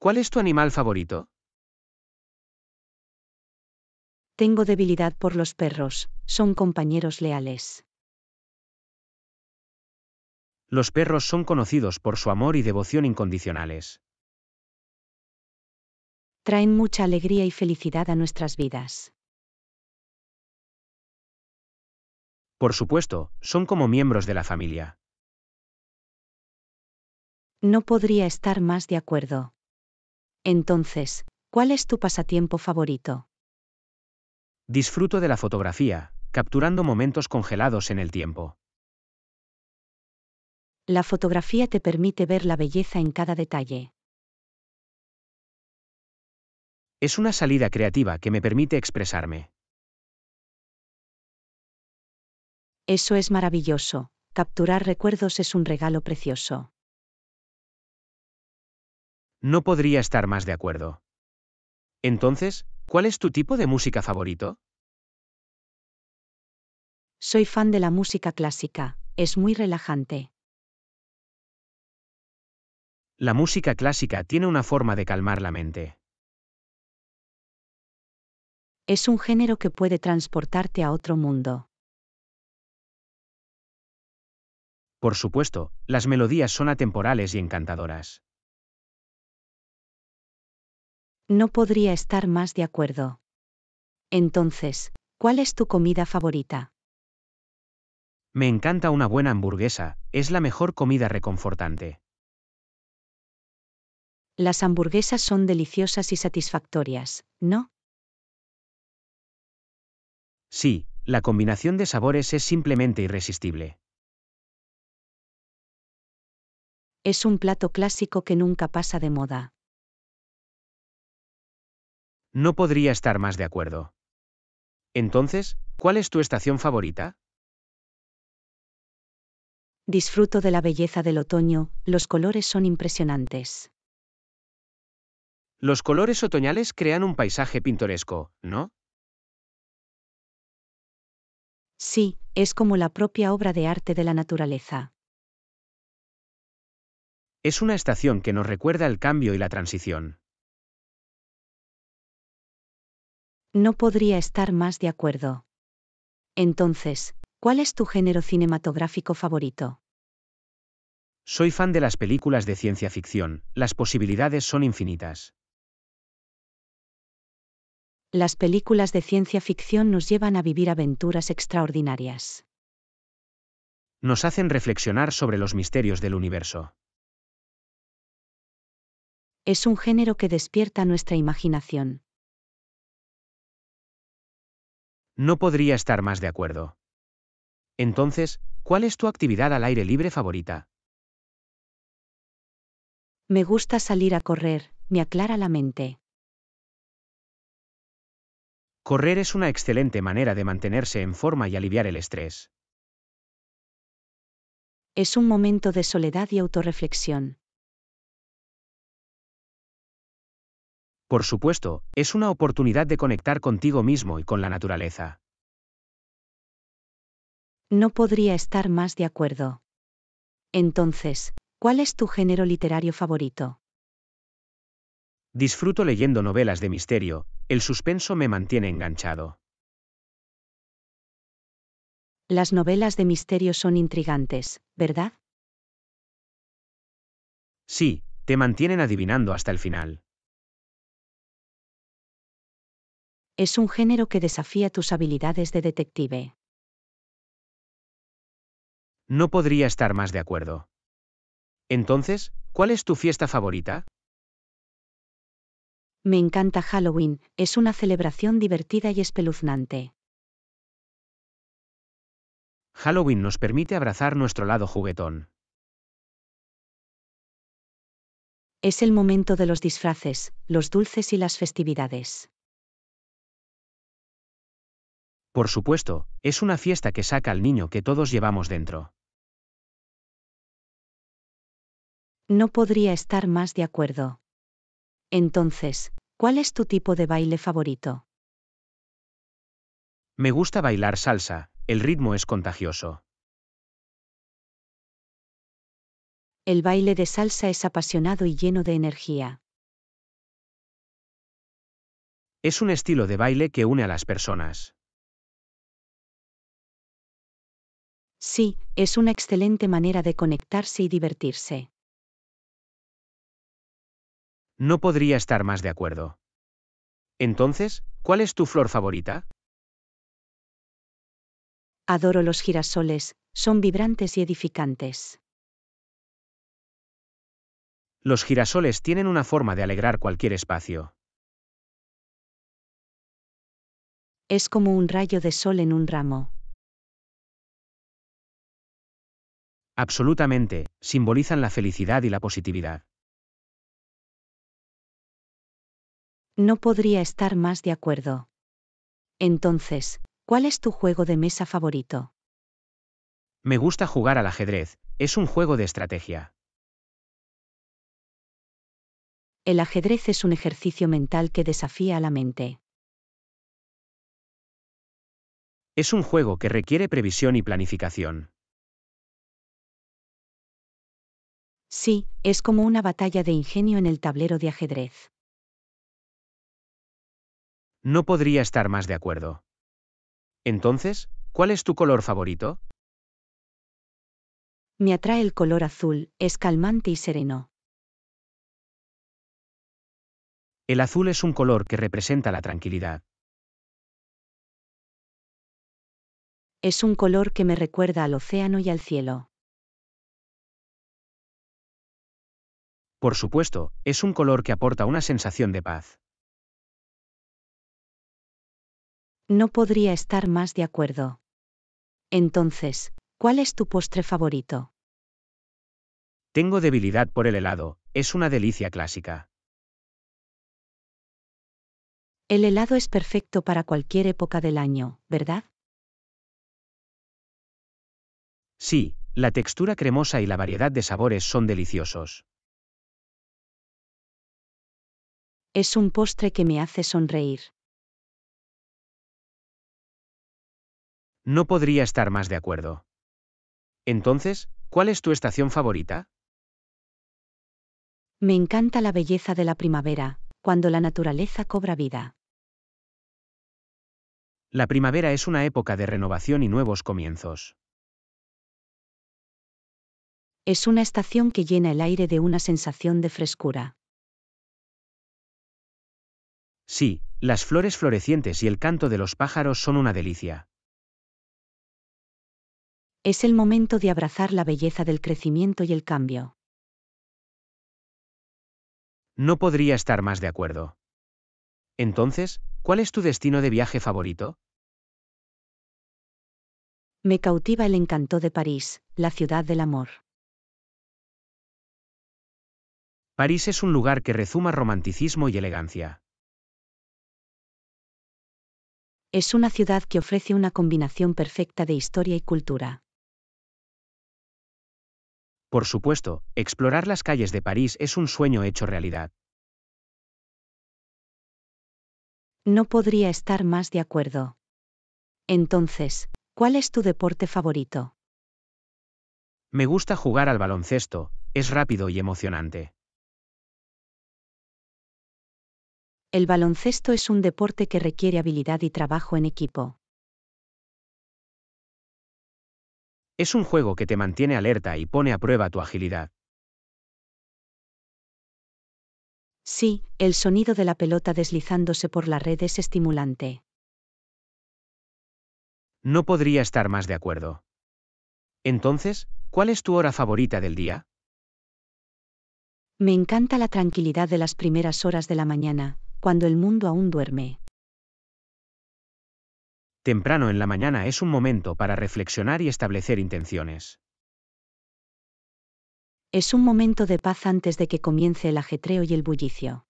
¿Cuál es tu animal favorito? Tengo debilidad por los perros, son compañeros leales. Los perros son conocidos por su amor y devoción incondicionales. Traen mucha alegría y felicidad a nuestras vidas. Por supuesto, son como miembros de la familia. No podría estar más de acuerdo. Entonces, ¿cuál es tu pasatiempo favorito? Disfruto de la fotografía, capturando momentos congelados en el tiempo. La fotografía te permite ver la belleza en cada detalle. Es una salida creativa que me permite expresarme. Eso es maravilloso. Capturar recuerdos es un regalo precioso. No podría estar más de acuerdo. Entonces, ¿cuál es tu tipo de música favorito? Soy fan de la música clásica, es muy relajante. La música clásica tiene una forma de calmar la mente. Es un género que puede transportarte a otro mundo. Por supuesto, las melodías son atemporales y encantadoras. No podría estar más de acuerdo. Entonces, ¿cuál es tu comida favorita? Me encanta una buena hamburguesa, es la mejor comida reconfortante. Las hamburguesas son deliciosas y satisfactorias, ¿no? Sí, la combinación de sabores es simplemente irresistible. Es un plato clásico que nunca pasa de moda. No podría estar más de acuerdo. Entonces, ¿cuál es tu estación favorita? Disfruto de la belleza del otoño, los colores son impresionantes. Los colores otoñales crean un paisaje pintoresco, ¿no? Sí, es como la propia obra de arte de la naturaleza. Es una estación que nos recuerda el cambio y la transición. No podría estar más de acuerdo. Entonces, ¿cuál es tu género cinematográfico favorito? Soy fan de las películas de ciencia ficción, las posibilidades son infinitas. Las películas de ciencia ficción nos llevan a vivir aventuras extraordinarias. Nos hacen reflexionar sobre los misterios del universo. Es un género que despierta nuestra imaginación. No podría estar más de acuerdo. Entonces, ¿cuál es tu actividad al aire libre favorita? Me gusta salir a correr, me aclara la mente. Correr es una excelente manera de mantenerse en forma y aliviar el estrés. Es un momento de soledad y autorreflexión. Por supuesto, es una oportunidad de conectar contigo mismo y con la naturaleza. No podría estar más de acuerdo. Entonces, ¿cuál es tu género literario favorito? Disfruto leyendo novelas de misterio, el suspenso me mantiene enganchado. Las novelas de misterio son intrigantes, ¿verdad? Sí, te mantienen adivinando hasta el final. Es un género que desafía tus habilidades de detective. No podría estar más de acuerdo. Entonces, ¿cuál es tu fiesta favorita? Me encanta Halloween, es una celebración divertida y espeluznante. Halloween nos permite abrazar nuestro lado juguetón. Es el momento de los disfraces, los dulces y las festividades. Por supuesto, es una fiesta que saca al niño que todos llevamos dentro. No podría estar más de acuerdo. Entonces, ¿cuál es tu tipo de baile favorito? Me gusta bailar salsa, el ritmo es contagioso. El baile de salsa es apasionado y lleno de energía. Es un estilo de baile que une a las personas. Sí, es una excelente manera de conectarse y divertirse. No podría estar más de acuerdo. Entonces, ¿cuál es tu flor favorita? Adoro los girasoles, son vibrantes y edificantes. Los girasoles tienen una forma de alegrar cualquier espacio. Es como un rayo de sol en un ramo. Absolutamente, simbolizan la felicidad y la positividad. No podría estar más de acuerdo. Entonces, ¿cuál es tu juego de mesa favorito? Me gusta jugar al ajedrez, es un juego de estrategia. El ajedrez es un ejercicio mental que desafía a la mente. Es un juego que requiere previsión y planificación. Sí, es como una batalla de ingenio en el tablero de ajedrez. No podría estar más de acuerdo. Entonces, ¿cuál es tu color favorito? Me atrae el color azul, es calmante y sereno. El azul es un color que representa la tranquilidad. Es un color que me recuerda al océano y al cielo. Por supuesto, es un color que aporta una sensación de paz. No podría estar más de acuerdo. Entonces, ¿cuál es tu postre favorito? Tengo debilidad por el helado, es una delicia clásica. El helado es perfecto para cualquier época del año, ¿verdad? Sí, la textura cremosa y la variedad de sabores son deliciosos. Es un postre que me hace sonreír. No podría estar más de acuerdo. Entonces, ¿cuál es tu estación favorita? Me encanta la belleza de la primavera, cuando la naturaleza cobra vida. La primavera es una época de renovación y nuevos comienzos. Es una estación que llena el aire de una sensación de frescura. Sí, las flores florecientes y el canto de los pájaros son una delicia. Es el momento de abrazar la belleza del crecimiento y el cambio. No podría estar más de acuerdo. Entonces, ¿cuál es tu destino de viaje favorito? Me cautiva el encanto de París, la ciudad del amor. París es un lugar que rezuma romanticismo y elegancia. Es una ciudad que ofrece una combinación perfecta de historia y cultura. Por supuesto, explorar las calles de París es un sueño hecho realidad. No podría estar más de acuerdo. Entonces, ¿cuál es tu deporte favorito? Me gusta jugar al baloncesto, es rápido y emocionante. El baloncesto es un deporte que requiere habilidad y trabajo en equipo. Es un juego que te mantiene alerta y pone a prueba tu agilidad. Sí, el sonido de la pelota deslizándose por la red es estimulante. No podría estar más de acuerdo. Entonces, ¿cuál es tu hora favorita del día? Me encanta la tranquilidad de las primeras horas de la mañana, cuando el mundo aún duerme. Temprano en la mañana es un momento para reflexionar y establecer intenciones. Es un momento de paz antes de que comience el ajetreo y el bullicio.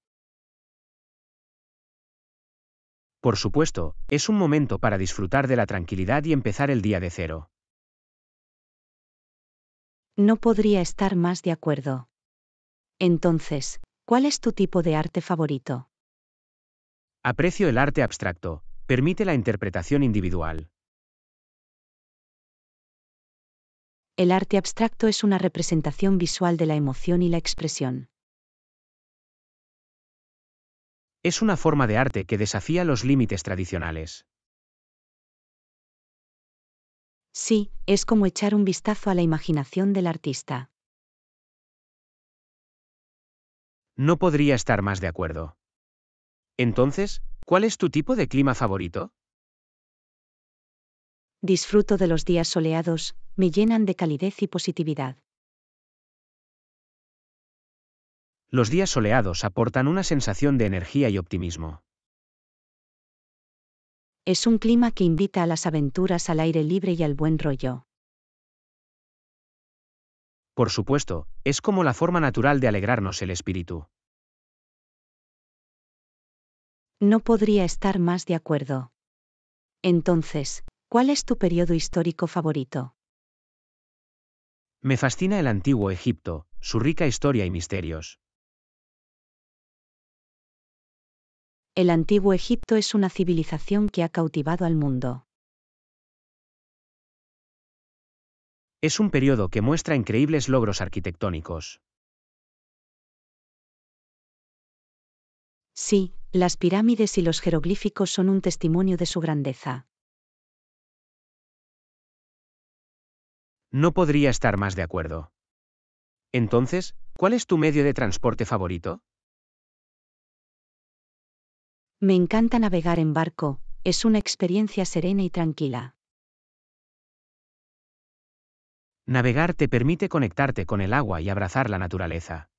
Por supuesto, es un momento para disfrutar de la tranquilidad y empezar el día de cero. No podría estar más de acuerdo. Entonces, ¿cuál es tu tipo de arte favorito? Aprecio el arte abstracto, permite la interpretación individual. El arte abstracto es una representación visual de la emoción y la expresión. Es una forma de arte que desafía los límites tradicionales. Sí, es como echar un vistazo a la imaginación del artista. No podría estar más de acuerdo. Entonces, ¿cuál es tu tipo de clima favorito? Disfruto de los días soleados, me llenan de calidez y positividad. Los días soleados aportan una sensación de energía y optimismo. Es un clima que invita a las aventuras al aire libre y al buen rollo. Por supuesto, es como la forma natural de alegrarnos el espíritu. No podría estar más de acuerdo. Entonces, ¿cuál es tu periodo histórico favorito? Me fascina el antiguo Egipto, su rica historia y misterios. El antiguo Egipto es una civilización que ha cautivado al mundo. Es un periodo que muestra increíbles logros arquitectónicos. Sí, las pirámides y los jeroglíficos son un testimonio de su grandeza. No podría estar más de acuerdo. Entonces, ¿cuál es tu medio de transporte favorito? Me encanta navegar en barco, es una experiencia serena y tranquila. Navegar te permite conectarte con el agua y abrazar la naturaleza.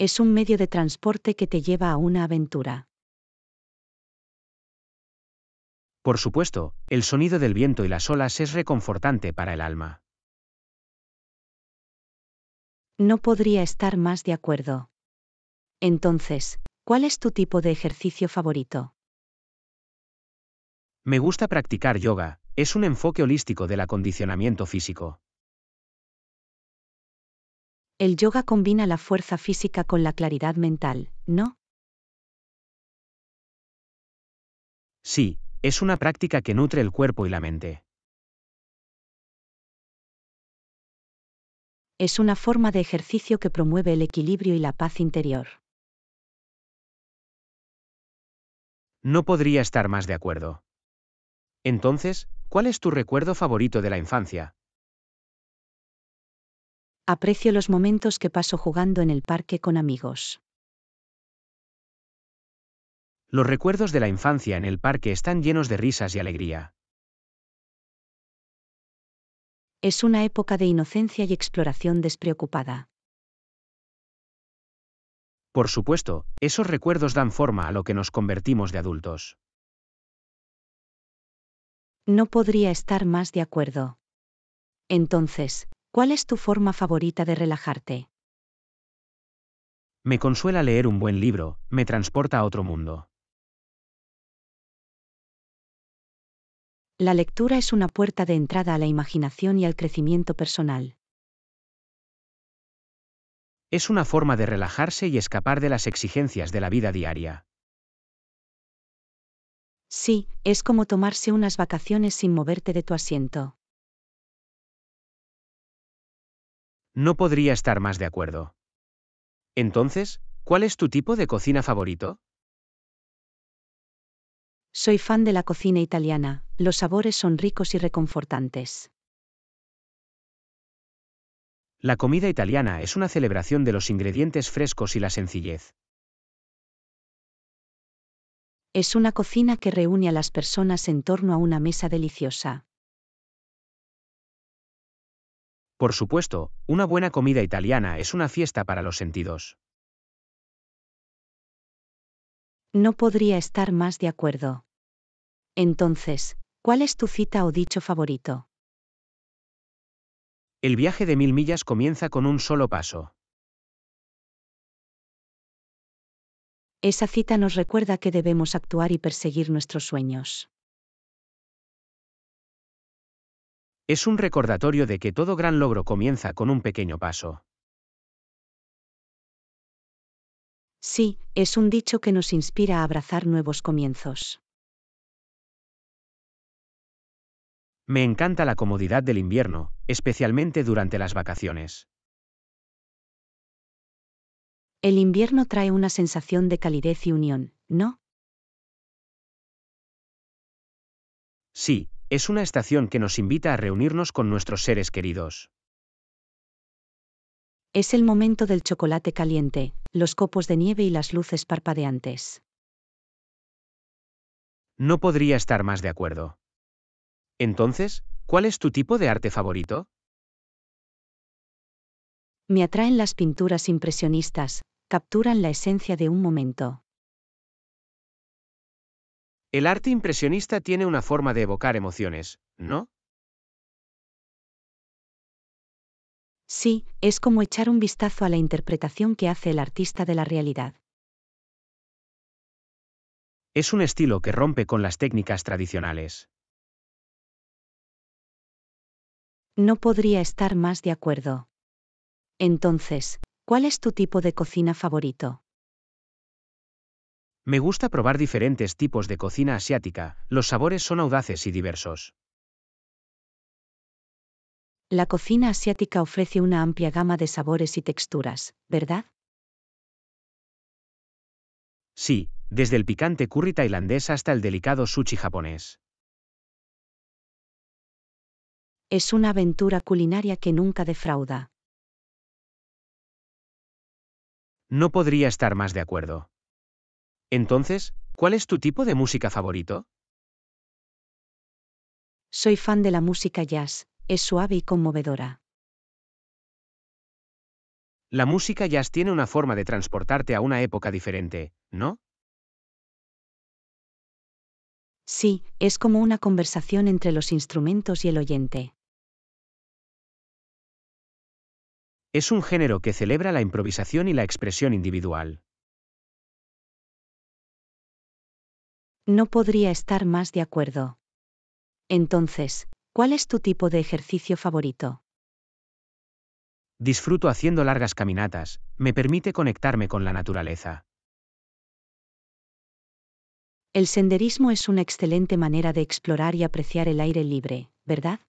es un medio de transporte que te lleva a una aventura. Por supuesto, el sonido del viento y las olas es reconfortante para el alma. No podría estar más de acuerdo. Entonces, ¿cuál es tu tipo de ejercicio favorito? Me gusta practicar yoga, es un enfoque holístico del acondicionamiento físico. El yoga combina la fuerza física con la claridad mental, ¿no? Sí, es una práctica que nutre el cuerpo y la mente. Es una forma de ejercicio que promueve el equilibrio y la paz interior. No podría estar más de acuerdo. Entonces, ¿cuál es tu recuerdo favorito de la infancia? Aprecio los momentos que paso jugando en el parque con amigos. Los recuerdos de la infancia en el parque están llenos de risas y alegría. Es una época de inocencia y exploración despreocupada. Por supuesto, esos recuerdos dan forma a lo que nos convertimos de adultos. No podría estar más de acuerdo. Entonces, ¿Cuál es tu forma favorita de relajarte? Me consuela leer un buen libro, me transporta a otro mundo. La lectura es una puerta de entrada a la imaginación y al crecimiento personal. Es una forma de relajarse y escapar de las exigencias de la vida diaria. Sí, es como tomarse unas vacaciones sin moverte de tu asiento. No podría estar más de acuerdo. Entonces, ¿cuál es tu tipo de cocina favorito? Soy fan de la cocina italiana, los sabores son ricos y reconfortantes. La comida italiana es una celebración de los ingredientes frescos y la sencillez. Es una cocina que reúne a las personas en torno a una mesa deliciosa. Por supuesto, una buena comida italiana es una fiesta para los sentidos. No podría estar más de acuerdo. Entonces, ¿cuál es tu cita o dicho favorito? El viaje de mil millas comienza con un solo paso. Esa cita nos recuerda que debemos actuar y perseguir nuestros sueños. Es un recordatorio de que todo gran logro comienza con un pequeño paso. Sí, es un dicho que nos inspira a abrazar nuevos comienzos. Me encanta la comodidad del invierno, especialmente durante las vacaciones. El invierno trae una sensación de calidez y unión, ¿no? Sí, es una estación que nos invita a reunirnos con nuestros seres queridos. Es el momento del chocolate caliente, los copos de nieve y las luces parpadeantes. No podría estar más de acuerdo. Entonces, ¿cuál es tu tipo de arte favorito? Me atraen las pinturas impresionistas, capturan la esencia de un momento. El arte impresionista tiene una forma de evocar emociones, ¿no? Sí, es como echar un vistazo a la interpretación que hace el artista de la realidad. Es un estilo que rompe con las técnicas tradicionales. No podría estar más de acuerdo. Entonces, ¿cuál es tu tipo de cocina favorito? Me gusta probar diferentes tipos de cocina asiática, los sabores son audaces y diversos. La cocina asiática ofrece una amplia gama de sabores y texturas, ¿verdad? Sí, desde el picante curry tailandés hasta el delicado sushi japonés. Es una aventura culinaria que nunca defrauda. No podría estar más de acuerdo. Entonces, ¿cuál es tu tipo de música favorito? Soy fan de la música jazz, es suave y conmovedora. La música jazz tiene una forma de transportarte a una época diferente, ¿no? Sí, es como una conversación entre los instrumentos y el oyente. Es un género que celebra la improvisación y la expresión individual. No podría estar más de acuerdo. Entonces, ¿cuál es tu tipo de ejercicio favorito? Disfruto haciendo largas caminatas, me permite conectarme con la naturaleza. El senderismo es una excelente manera de explorar y apreciar el aire libre, ¿verdad?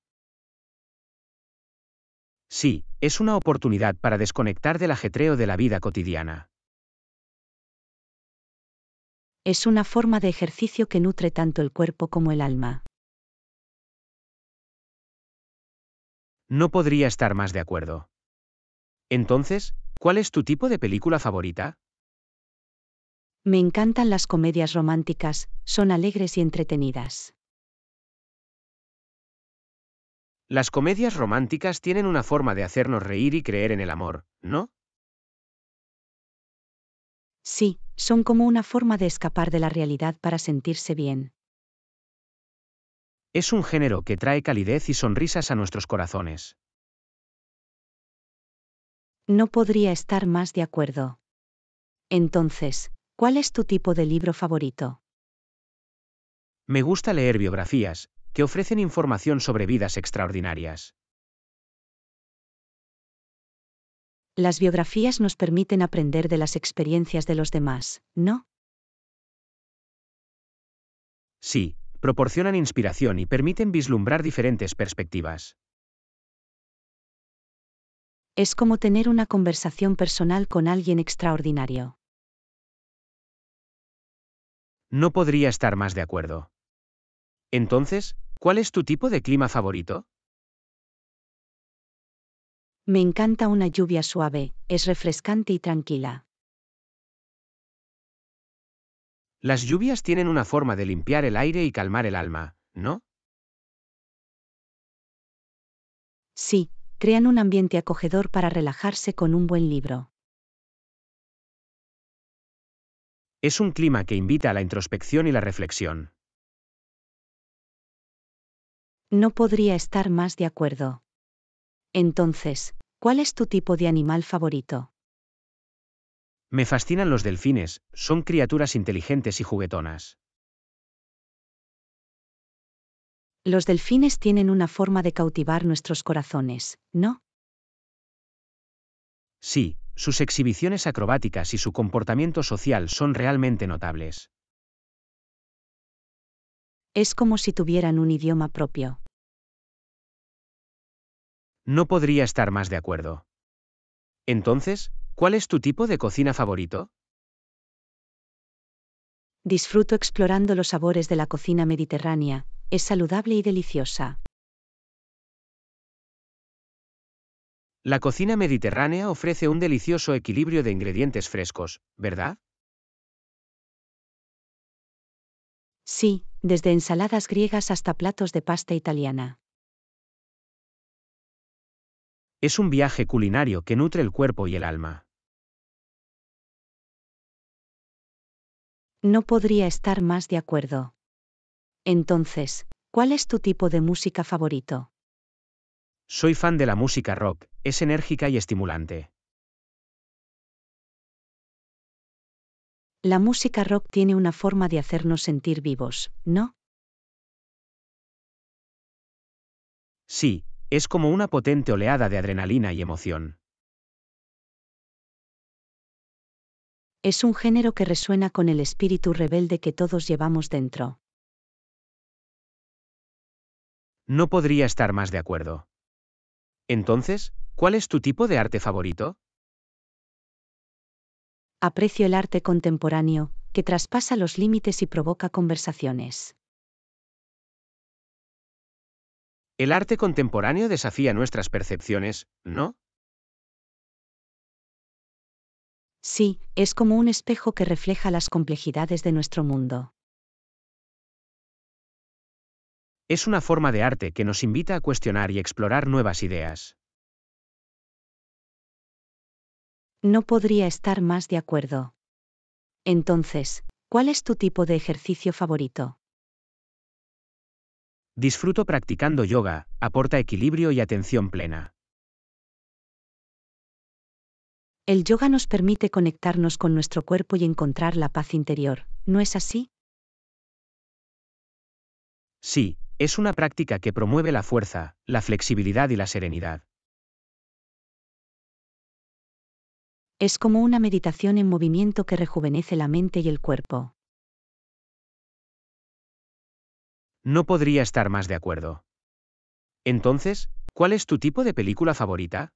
Sí, es una oportunidad para desconectar del ajetreo de la vida cotidiana. Es una forma de ejercicio que nutre tanto el cuerpo como el alma. No podría estar más de acuerdo. Entonces, ¿cuál es tu tipo de película favorita? Me encantan las comedias románticas, son alegres y entretenidas. Las comedias románticas tienen una forma de hacernos reír y creer en el amor, ¿no? Sí, son como una forma de escapar de la realidad para sentirse bien. Es un género que trae calidez y sonrisas a nuestros corazones. No podría estar más de acuerdo. Entonces, ¿cuál es tu tipo de libro favorito? Me gusta leer biografías, que ofrecen información sobre vidas extraordinarias. Las biografías nos permiten aprender de las experiencias de los demás, ¿no? Sí, proporcionan inspiración y permiten vislumbrar diferentes perspectivas. Es como tener una conversación personal con alguien extraordinario. No podría estar más de acuerdo. Entonces, ¿cuál es tu tipo de clima favorito? Me encanta una lluvia suave, es refrescante y tranquila. Las lluvias tienen una forma de limpiar el aire y calmar el alma, ¿no? Sí, crean un ambiente acogedor para relajarse con un buen libro. Es un clima que invita a la introspección y la reflexión. No podría estar más de acuerdo. Entonces, ¿Cuál es tu tipo de animal favorito? Me fascinan los delfines, son criaturas inteligentes y juguetonas. Los delfines tienen una forma de cautivar nuestros corazones, ¿no? Sí, sus exhibiciones acrobáticas y su comportamiento social son realmente notables. Es como si tuvieran un idioma propio. No podría estar más de acuerdo. Entonces, ¿cuál es tu tipo de cocina favorito? Disfruto explorando los sabores de la cocina mediterránea, es saludable y deliciosa. La cocina mediterránea ofrece un delicioso equilibrio de ingredientes frescos, ¿verdad? Sí, desde ensaladas griegas hasta platos de pasta italiana. Es un viaje culinario que nutre el cuerpo y el alma. No podría estar más de acuerdo. Entonces, ¿cuál es tu tipo de música favorito? Soy fan de la música rock, es enérgica y estimulante. La música rock tiene una forma de hacernos sentir vivos, ¿no? Sí, es como una potente oleada de adrenalina y emoción. Es un género que resuena con el espíritu rebelde que todos llevamos dentro. No podría estar más de acuerdo. Entonces, ¿cuál es tu tipo de arte favorito? Aprecio el arte contemporáneo, que traspasa los límites y provoca conversaciones. El arte contemporáneo desafía nuestras percepciones, ¿no? Sí, es como un espejo que refleja las complejidades de nuestro mundo. Es una forma de arte que nos invita a cuestionar y explorar nuevas ideas. No podría estar más de acuerdo. Entonces, ¿cuál es tu tipo de ejercicio favorito? Disfruto practicando yoga, aporta equilibrio y atención plena. El yoga nos permite conectarnos con nuestro cuerpo y encontrar la paz interior, ¿no es así? Sí, es una práctica que promueve la fuerza, la flexibilidad y la serenidad. Es como una meditación en movimiento que rejuvenece la mente y el cuerpo. No podría estar más de acuerdo. Entonces, ¿cuál es tu tipo de película favorita?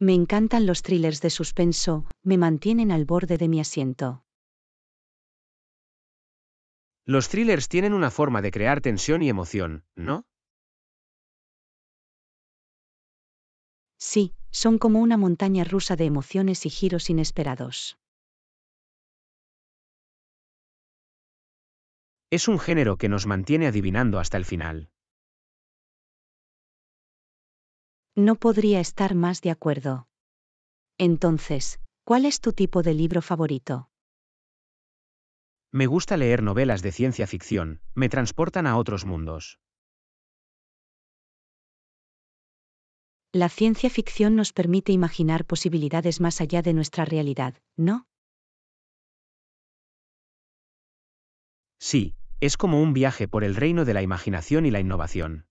Me encantan los thrillers de suspenso, me mantienen al borde de mi asiento. Los thrillers tienen una forma de crear tensión y emoción, ¿no? Sí, son como una montaña rusa de emociones y giros inesperados. Es un género que nos mantiene adivinando hasta el final. No podría estar más de acuerdo. Entonces, ¿cuál es tu tipo de libro favorito? Me gusta leer novelas de ciencia ficción, me transportan a otros mundos. La ciencia ficción nos permite imaginar posibilidades más allá de nuestra realidad, ¿no? Sí, es como un viaje por el reino de la imaginación y la innovación.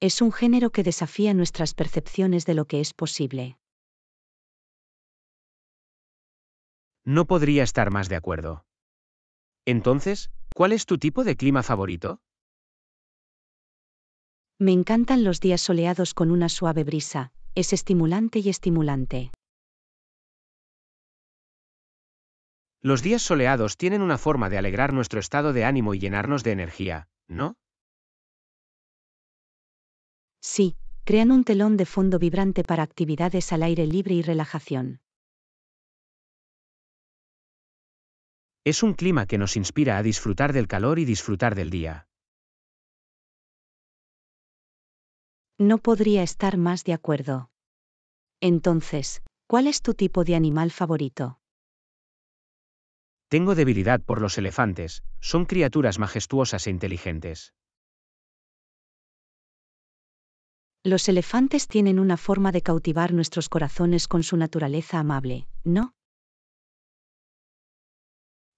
Es un género que desafía nuestras percepciones de lo que es posible. No podría estar más de acuerdo. Entonces, ¿cuál es tu tipo de clima favorito? Me encantan los días soleados con una suave brisa, es estimulante y estimulante. Los días soleados tienen una forma de alegrar nuestro estado de ánimo y llenarnos de energía, ¿no? Sí, crean un telón de fondo vibrante para actividades al aire libre y relajación. Es un clima que nos inspira a disfrutar del calor y disfrutar del día. No podría estar más de acuerdo. Entonces, ¿cuál es tu tipo de animal favorito? Tengo debilidad por los elefantes, son criaturas majestuosas e inteligentes. Los elefantes tienen una forma de cautivar nuestros corazones con su naturaleza amable, ¿no?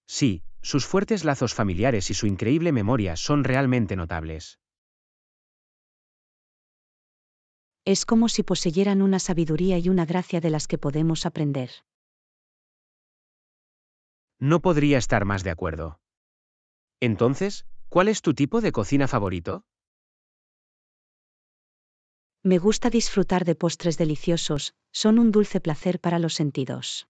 Sí, sus fuertes lazos familiares y su increíble memoria son realmente notables. Es como si poseyeran una sabiduría y una gracia de las que podemos aprender. No podría estar más de acuerdo. Entonces, ¿cuál es tu tipo de cocina favorito? Me gusta disfrutar de postres deliciosos, son un dulce placer para los sentidos.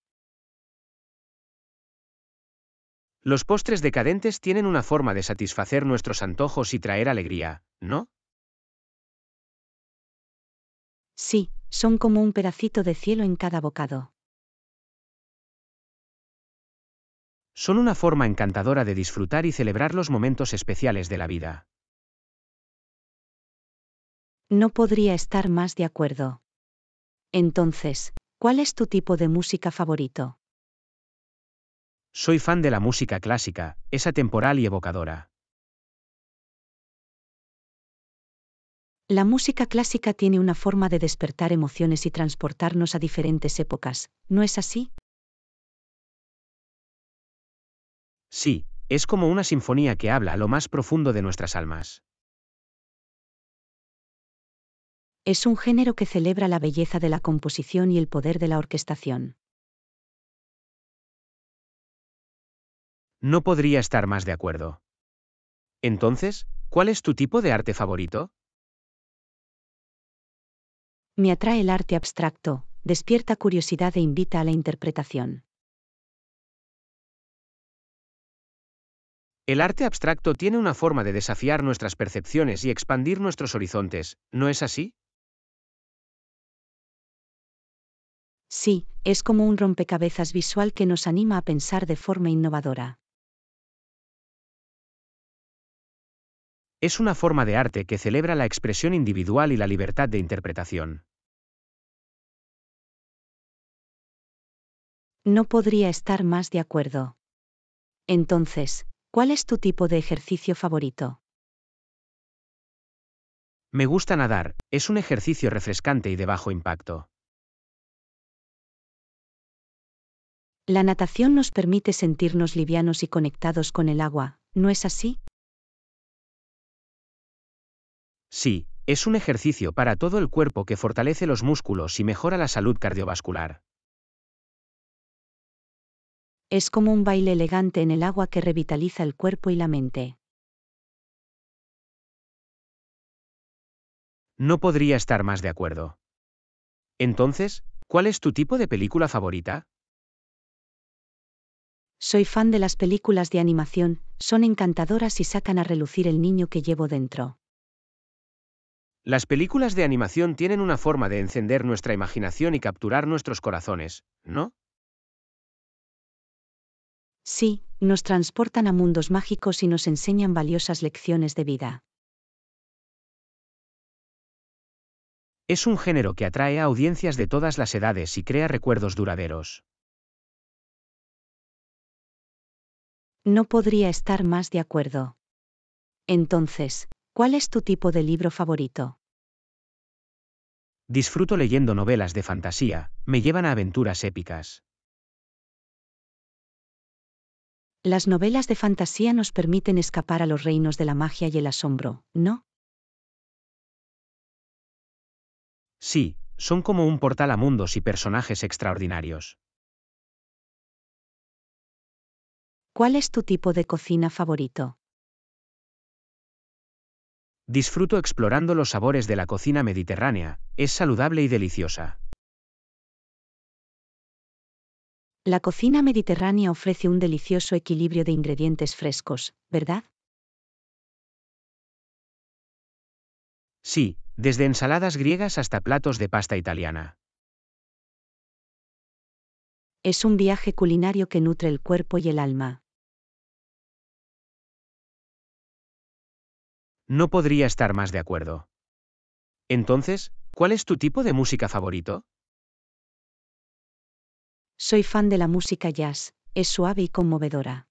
Los postres decadentes tienen una forma de satisfacer nuestros antojos y traer alegría, ¿no? Sí, son como un pedacito de cielo en cada bocado. son una forma encantadora de disfrutar y celebrar los momentos especiales de la vida. No podría estar más de acuerdo. Entonces, ¿cuál es tu tipo de música favorito? Soy fan de la música clásica, esa temporal y evocadora. La música clásica tiene una forma de despertar emociones y transportarnos a diferentes épocas, ¿no es así? Sí, es como una sinfonía que habla a lo más profundo de nuestras almas. Es un género que celebra la belleza de la composición y el poder de la orquestación. No podría estar más de acuerdo. Entonces, ¿cuál es tu tipo de arte favorito? Me atrae el arte abstracto, despierta curiosidad e invita a la interpretación. El arte abstracto tiene una forma de desafiar nuestras percepciones y expandir nuestros horizontes, ¿no es así? Sí, es como un rompecabezas visual que nos anima a pensar de forma innovadora. Es una forma de arte que celebra la expresión individual y la libertad de interpretación. No podría estar más de acuerdo. Entonces, ¿Cuál es tu tipo de ejercicio favorito? Me gusta nadar, es un ejercicio refrescante y de bajo impacto. La natación nos permite sentirnos livianos y conectados con el agua, ¿no es así? Sí, es un ejercicio para todo el cuerpo que fortalece los músculos y mejora la salud cardiovascular. Es como un baile elegante en el agua que revitaliza el cuerpo y la mente. No podría estar más de acuerdo. Entonces, ¿cuál es tu tipo de película favorita? Soy fan de las películas de animación, son encantadoras y sacan a relucir el niño que llevo dentro. Las películas de animación tienen una forma de encender nuestra imaginación y capturar nuestros corazones, ¿no? Sí, nos transportan a mundos mágicos y nos enseñan valiosas lecciones de vida. Es un género que atrae a audiencias de todas las edades y crea recuerdos duraderos. No podría estar más de acuerdo. Entonces, ¿cuál es tu tipo de libro favorito? Disfruto leyendo novelas de fantasía, me llevan a aventuras épicas. Las novelas de fantasía nos permiten escapar a los reinos de la magia y el asombro, ¿no? Sí, son como un portal a mundos y personajes extraordinarios. ¿Cuál es tu tipo de cocina favorito? Disfruto explorando los sabores de la cocina mediterránea, es saludable y deliciosa. La cocina mediterránea ofrece un delicioso equilibrio de ingredientes frescos, ¿verdad? Sí, desde ensaladas griegas hasta platos de pasta italiana. Es un viaje culinario que nutre el cuerpo y el alma. No podría estar más de acuerdo. Entonces, ¿cuál es tu tipo de música favorito? Soy fan de la música jazz, es suave y conmovedora.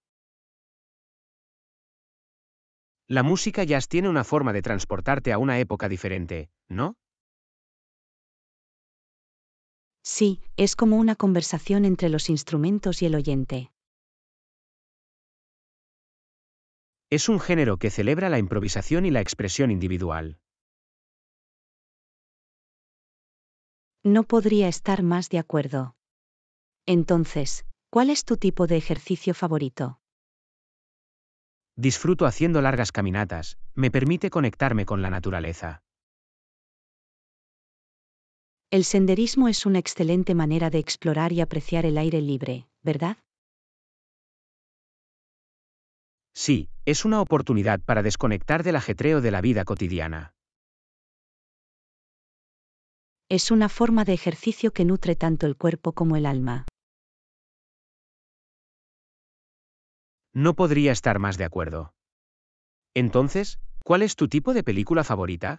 La música jazz tiene una forma de transportarte a una época diferente, ¿no? Sí, es como una conversación entre los instrumentos y el oyente. Es un género que celebra la improvisación y la expresión individual. No podría estar más de acuerdo. Entonces, ¿cuál es tu tipo de ejercicio favorito? Disfruto haciendo largas caminatas, me permite conectarme con la naturaleza. El senderismo es una excelente manera de explorar y apreciar el aire libre, ¿verdad? Sí, es una oportunidad para desconectar del ajetreo de la vida cotidiana. Es una forma de ejercicio que nutre tanto el cuerpo como el alma. No podría estar más de acuerdo. Entonces, ¿cuál es tu tipo de película favorita?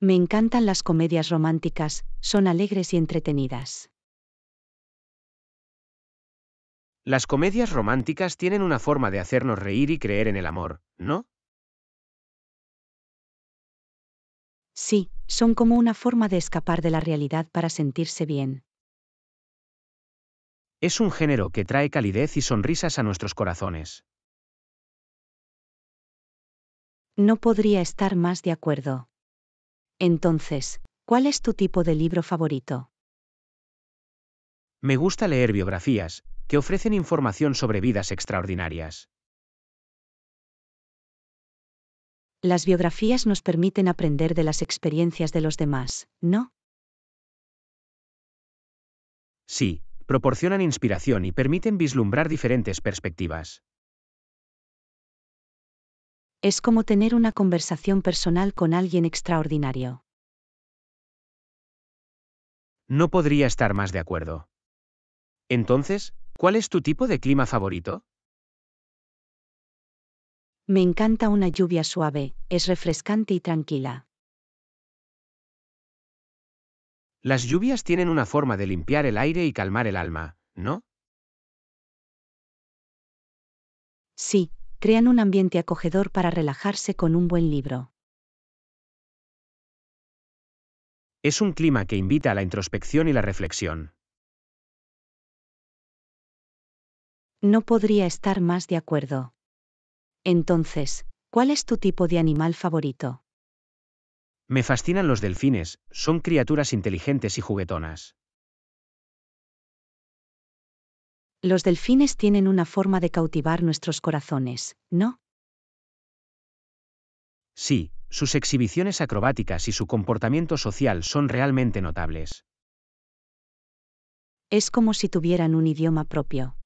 Me encantan las comedias románticas, son alegres y entretenidas. Las comedias románticas tienen una forma de hacernos reír y creer en el amor, ¿no? Sí, son como una forma de escapar de la realidad para sentirse bien. Es un género que trae calidez y sonrisas a nuestros corazones. No podría estar más de acuerdo. Entonces, ¿cuál es tu tipo de libro favorito? Me gusta leer biografías, que ofrecen información sobre vidas extraordinarias. Las biografías nos permiten aprender de las experiencias de los demás, ¿no? Sí, proporcionan inspiración y permiten vislumbrar diferentes perspectivas. Es como tener una conversación personal con alguien extraordinario. No podría estar más de acuerdo. Entonces, ¿cuál es tu tipo de clima favorito? Me encanta una lluvia suave, es refrescante y tranquila. Las lluvias tienen una forma de limpiar el aire y calmar el alma, ¿no? Sí, crean un ambiente acogedor para relajarse con un buen libro. Es un clima que invita a la introspección y la reflexión. No podría estar más de acuerdo. Entonces, ¿cuál es tu tipo de animal favorito? Me fascinan los delfines, son criaturas inteligentes y juguetonas. Los delfines tienen una forma de cautivar nuestros corazones, ¿no? Sí, sus exhibiciones acrobáticas y su comportamiento social son realmente notables. Es como si tuvieran un idioma propio.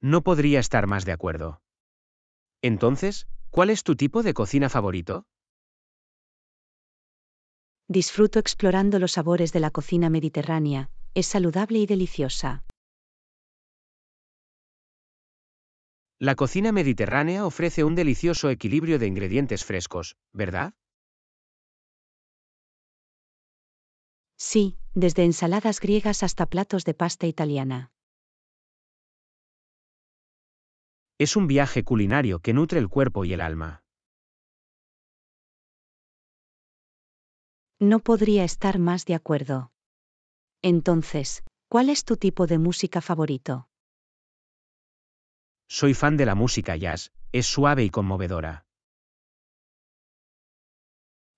No podría estar más de acuerdo. Entonces, ¿Cuál es tu tipo de cocina favorito? Disfruto explorando los sabores de la cocina mediterránea, es saludable y deliciosa. La cocina mediterránea ofrece un delicioso equilibrio de ingredientes frescos, ¿verdad? Sí, desde ensaladas griegas hasta platos de pasta italiana. Es un viaje culinario que nutre el cuerpo y el alma. No podría estar más de acuerdo. Entonces, ¿cuál es tu tipo de música favorito? Soy fan de la música jazz, es suave y conmovedora.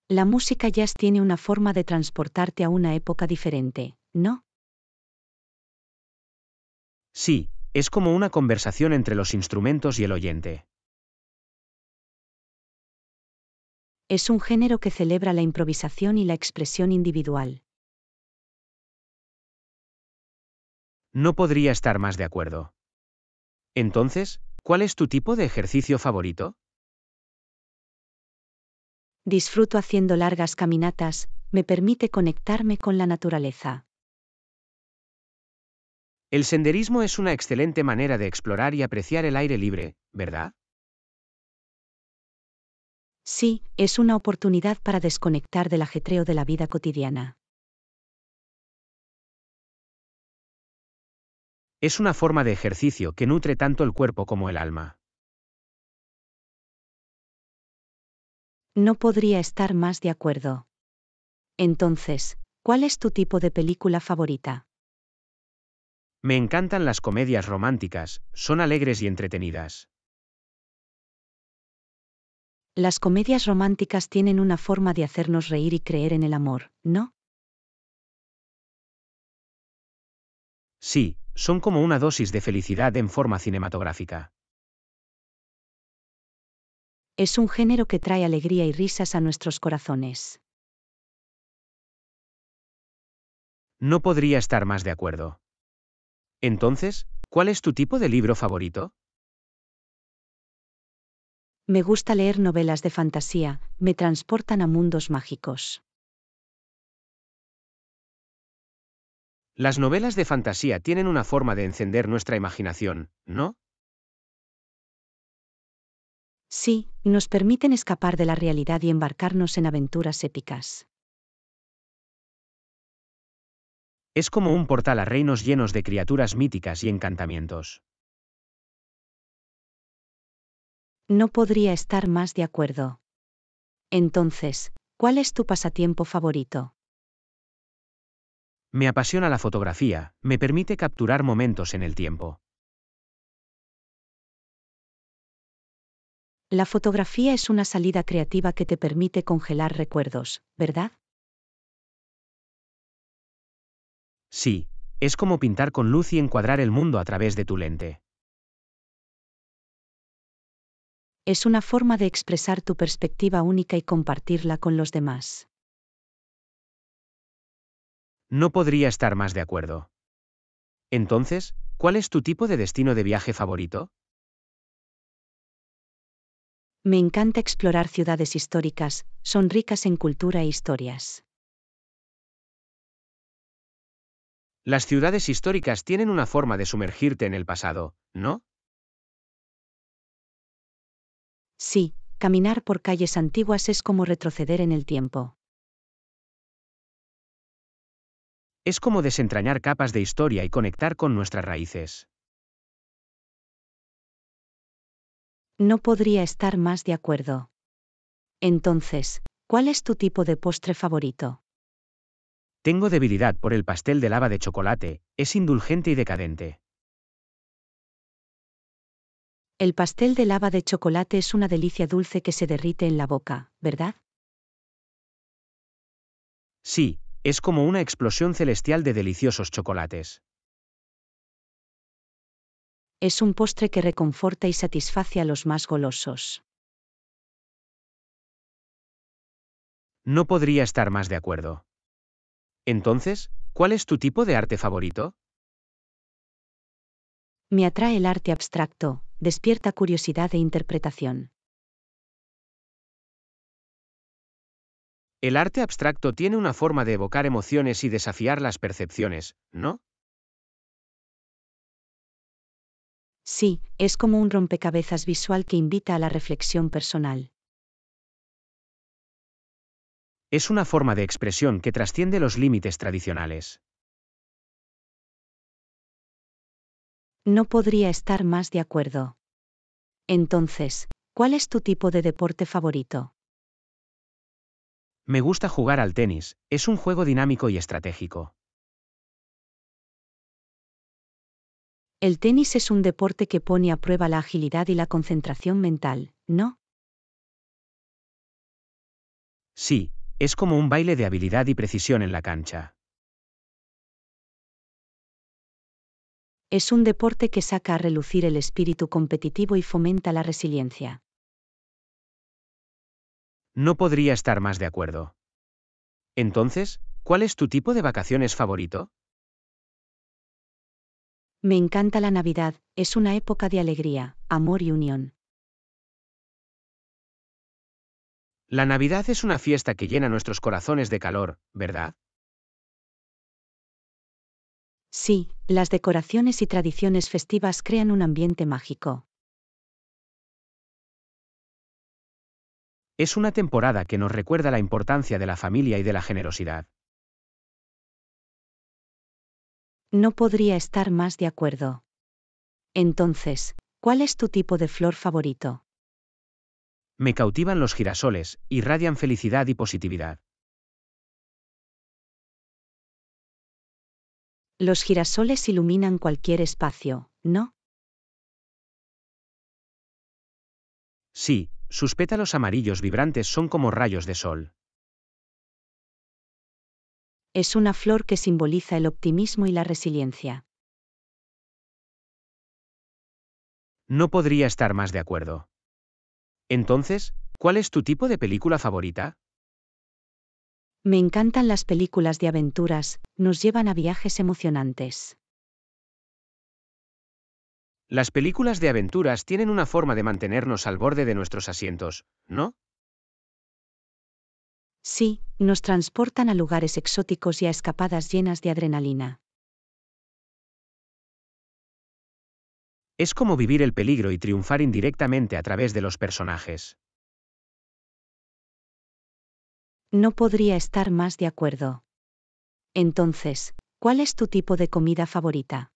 La música jazz tiene una forma de transportarte a una época diferente, ¿no? Sí, es como una conversación entre los instrumentos y el oyente. Es un género que celebra la improvisación y la expresión individual. No podría estar más de acuerdo. Entonces, ¿cuál es tu tipo de ejercicio favorito? Disfruto haciendo largas caminatas, me permite conectarme con la naturaleza. El senderismo es una excelente manera de explorar y apreciar el aire libre, ¿verdad? Sí, es una oportunidad para desconectar del ajetreo de la vida cotidiana. Es una forma de ejercicio que nutre tanto el cuerpo como el alma. No podría estar más de acuerdo. Entonces, ¿cuál es tu tipo de película favorita? Me encantan las comedias románticas, son alegres y entretenidas. Las comedias románticas tienen una forma de hacernos reír y creer en el amor, ¿no? Sí, son como una dosis de felicidad en forma cinematográfica. Es un género que trae alegría y risas a nuestros corazones. No podría estar más de acuerdo. Entonces, ¿cuál es tu tipo de libro favorito? Me gusta leer novelas de fantasía, me transportan a mundos mágicos. Las novelas de fantasía tienen una forma de encender nuestra imaginación, ¿no? Sí, nos permiten escapar de la realidad y embarcarnos en aventuras épicas. Es como un portal a reinos llenos de criaturas míticas y encantamientos. No podría estar más de acuerdo. Entonces, ¿cuál es tu pasatiempo favorito? Me apasiona la fotografía, me permite capturar momentos en el tiempo. La fotografía es una salida creativa que te permite congelar recuerdos, ¿verdad? Sí, es como pintar con luz y encuadrar el mundo a través de tu lente. Es una forma de expresar tu perspectiva única y compartirla con los demás. No podría estar más de acuerdo. Entonces, ¿cuál es tu tipo de destino de viaje favorito? Me encanta explorar ciudades históricas, son ricas en cultura e historias. Las ciudades históricas tienen una forma de sumergirte en el pasado, ¿no? Sí, caminar por calles antiguas es como retroceder en el tiempo. Es como desentrañar capas de historia y conectar con nuestras raíces. No podría estar más de acuerdo. Entonces, ¿cuál es tu tipo de postre favorito? Tengo debilidad por el pastel de lava de chocolate, es indulgente y decadente. El pastel de lava de chocolate es una delicia dulce que se derrite en la boca, ¿verdad? Sí, es como una explosión celestial de deliciosos chocolates. Es un postre que reconforta y satisface a los más golosos. No podría estar más de acuerdo. Entonces, ¿cuál es tu tipo de arte favorito? Me atrae el arte abstracto, despierta curiosidad e interpretación. El arte abstracto tiene una forma de evocar emociones y desafiar las percepciones, ¿no? Sí, es como un rompecabezas visual que invita a la reflexión personal. Es una forma de expresión que trasciende los límites tradicionales. No podría estar más de acuerdo. Entonces, ¿cuál es tu tipo de deporte favorito? Me gusta jugar al tenis, es un juego dinámico y estratégico. El tenis es un deporte que pone a prueba la agilidad y la concentración mental, ¿no? Sí, es como un baile de habilidad y precisión en la cancha. Es un deporte que saca a relucir el espíritu competitivo y fomenta la resiliencia. No podría estar más de acuerdo. Entonces, ¿cuál es tu tipo de vacaciones favorito? Me encanta la Navidad, es una época de alegría, amor y unión. La Navidad es una fiesta que llena nuestros corazones de calor, ¿verdad? Sí, las decoraciones y tradiciones festivas crean un ambiente mágico. Es una temporada que nos recuerda la importancia de la familia y de la generosidad. No podría estar más de acuerdo. Entonces, ¿cuál es tu tipo de flor favorito? Me cautivan los girasoles, irradian felicidad y positividad. Los girasoles iluminan cualquier espacio, ¿no? Sí, sus pétalos amarillos vibrantes son como rayos de sol. Es una flor que simboliza el optimismo y la resiliencia. No podría estar más de acuerdo. Entonces, ¿cuál es tu tipo de película favorita? Me encantan las películas de aventuras, nos llevan a viajes emocionantes. Las películas de aventuras tienen una forma de mantenernos al borde de nuestros asientos, ¿no? Sí, nos transportan a lugares exóticos y a escapadas llenas de adrenalina. Es como vivir el peligro y triunfar indirectamente a través de los personajes. No podría estar más de acuerdo. Entonces, ¿cuál es tu tipo de comida favorita?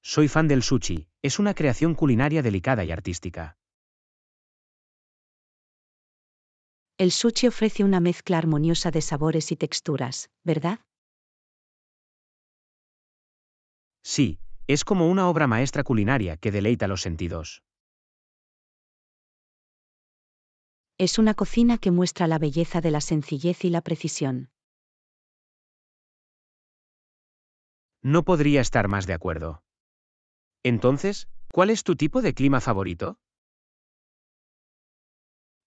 Soy fan del sushi, es una creación culinaria delicada y artística. El sushi ofrece una mezcla armoniosa de sabores y texturas, ¿verdad? Sí, es como una obra maestra culinaria que deleita los sentidos. Es una cocina que muestra la belleza de la sencillez y la precisión. No podría estar más de acuerdo. Entonces, ¿cuál es tu tipo de clima favorito?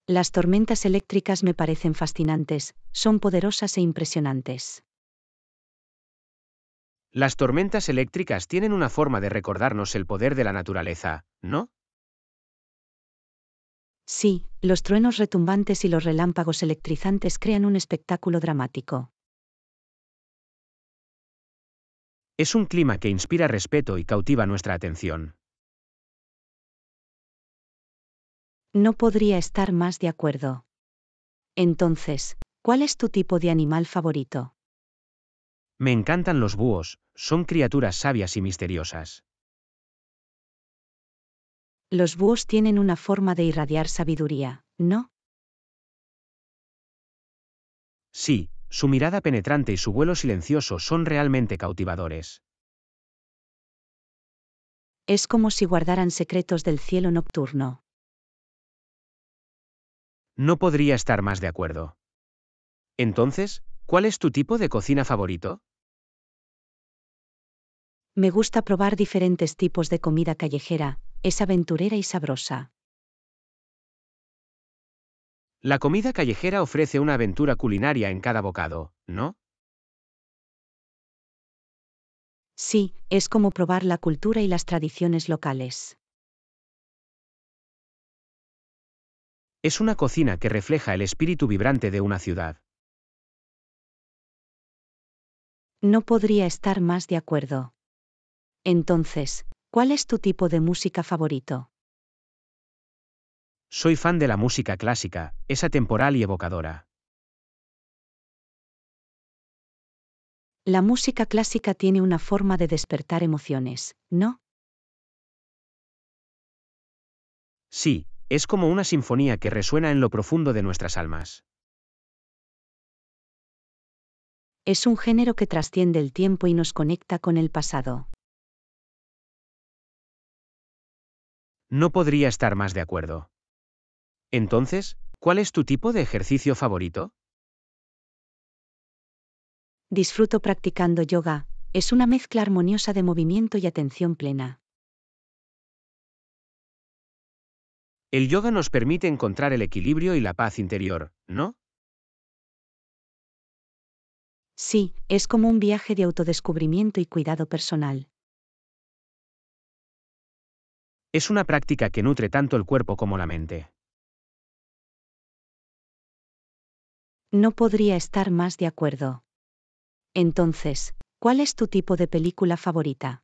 Las tormentas eléctricas me parecen fascinantes, son poderosas e impresionantes. Las tormentas eléctricas tienen una forma de recordarnos el poder de la naturaleza, ¿no? Sí, los truenos retumbantes y los relámpagos electrizantes crean un espectáculo dramático. Es un clima que inspira respeto y cautiva nuestra atención. No podría estar más de acuerdo. Entonces, ¿cuál es tu tipo de animal favorito? Me encantan los búhos, son criaturas sabias y misteriosas. Los búhos tienen una forma de irradiar sabiduría, ¿no? Sí, su mirada penetrante y su vuelo silencioso son realmente cautivadores. Es como si guardaran secretos del cielo nocturno. No podría estar más de acuerdo. Entonces, ¿cuál es tu tipo de cocina favorito? Me gusta probar diferentes tipos de comida callejera, es aventurera y sabrosa. La comida callejera ofrece una aventura culinaria en cada bocado, ¿no? Sí, es como probar la cultura y las tradiciones locales. Es una cocina que refleja el espíritu vibrante de una ciudad. No podría estar más de acuerdo. Entonces, ¿cuál es tu tipo de música favorito? Soy fan de la música clásica, esa temporal y evocadora. La música clásica tiene una forma de despertar emociones, ¿no? Sí, es como una sinfonía que resuena en lo profundo de nuestras almas. Es un género que trasciende el tiempo y nos conecta con el pasado. No podría estar más de acuerdo. Entonces, ¿cuál es tu tipo de ejercicio favorito? Disfruto practicando yoga, es una mezcla armoniosa de movimiento y atención plena. El yoga nos permite encontrar el equilibrio y la paz interior, ¿no? Sí, es como un viaje de autodescubrimiento y cuidado personal. Es una práctica que nutre tanto el cuerpo como la mente. No podría estar más de acuerdo. Entonces, ¿cuál es tu tipo de película favorita?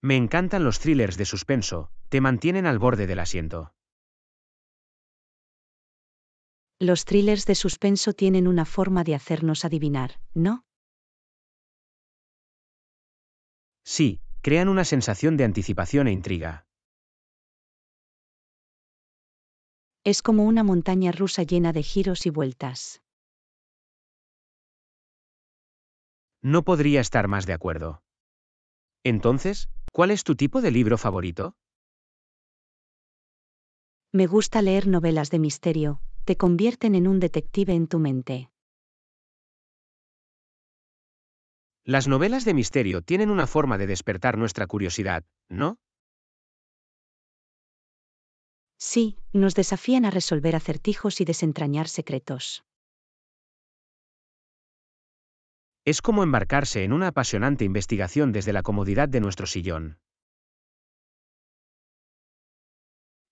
Me encantan los thrillers de suspenso, te mantienen al borde del asiento. Los thrillers de suspenso tienen una forma de hacernos adivinar, ¿no? Sí, crean una sensación de anticipación e intriga. Es como una montaña rusa llena de giros y vueltas. No podría estar más de acuerdo. Entonces, ¿cuál es tu tipo de libro favorito? Me gusta leer novelas de misterio, te convierten en un detective en tu mente. Las novelas de misterio tienen una forma de despertar nuestra curiosidad, ¿no? Sí, nos desafían a resolver acertijos y desentrañar secretos. Es como embarcarse en una apasionante investigación desde la comodidad de nuestro sillón.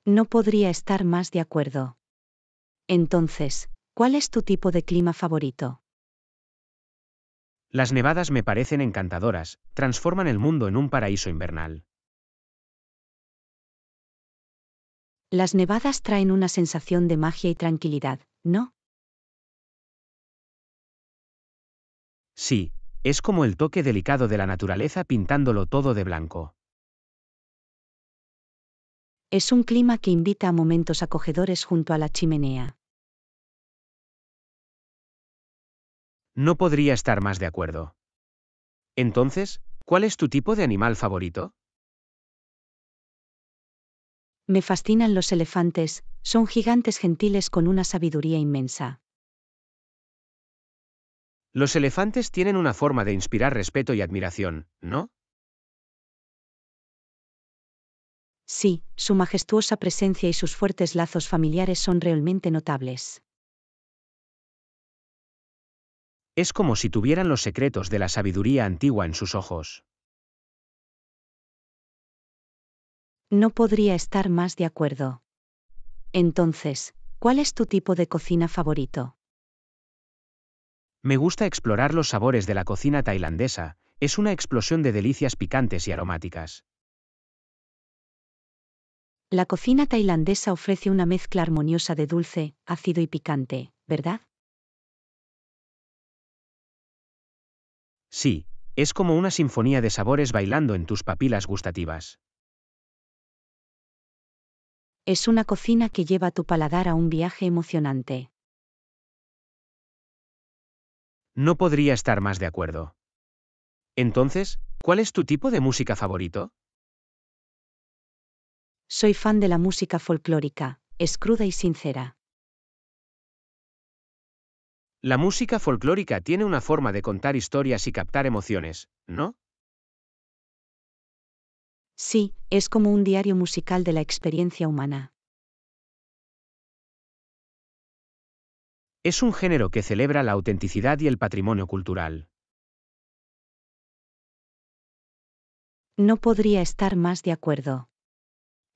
No podría estar más de acuerdo. Entonces, ¿cuál es tu tipo de clima favorito? Las nevadas me parecen encantadoras, transforman el mundo en un paraíso invernal. Las nevadas traen una sensación de magia y tranquilidad, ¿no? Sí, es como el toque delicado de la naturaleza pintándolo todo de blanco. Es un clima que invita a momentos acogedores junto a la chimenea. No podría estar más de acuerdo. Entonces, ¿cuál es tu tipo de animal favorito? Me fascinan los elefantes, son gigantes gentiles con una sabiduría inmensa. Los elefantes tienen una forma de inspirar respeto y admiración, ¿no? Sí, su majestuosa presencia y sus fuertes lazos familiares son realmente notables. Es como si tuvieran los secretos de la sabiduría antigua en sus ojos. No podría estar más de acuerdo. Entonces, ¿cuál es tu tipo de cocina favorito? Me gusta explorar los sabores de la cocina tailandesa, es una explosión de delicias picantes y aromáticas. La cocina tailandesa ofrece una mezcla armoniosa de dulce, ácido y picante, ¿verdad? Sí, es como una sinfonía de sabores bailando en tus papilas gustativas. Es una cocina que lleva tu paladar a un viaje emocionante. No podría estar más de acuerdo. Entonces, ¿cuál es tu tipo de música favorito? Soy fan de la música folclórica, es cruda y sincera. La música folclórica tiene una forma de contar historias y captar emociones, ¿no? Sí, es como un diario musical de la experiencia humana. Es un género que celebra la autenticidad y el patrimonio cultural. No podría estar más de acuerdo.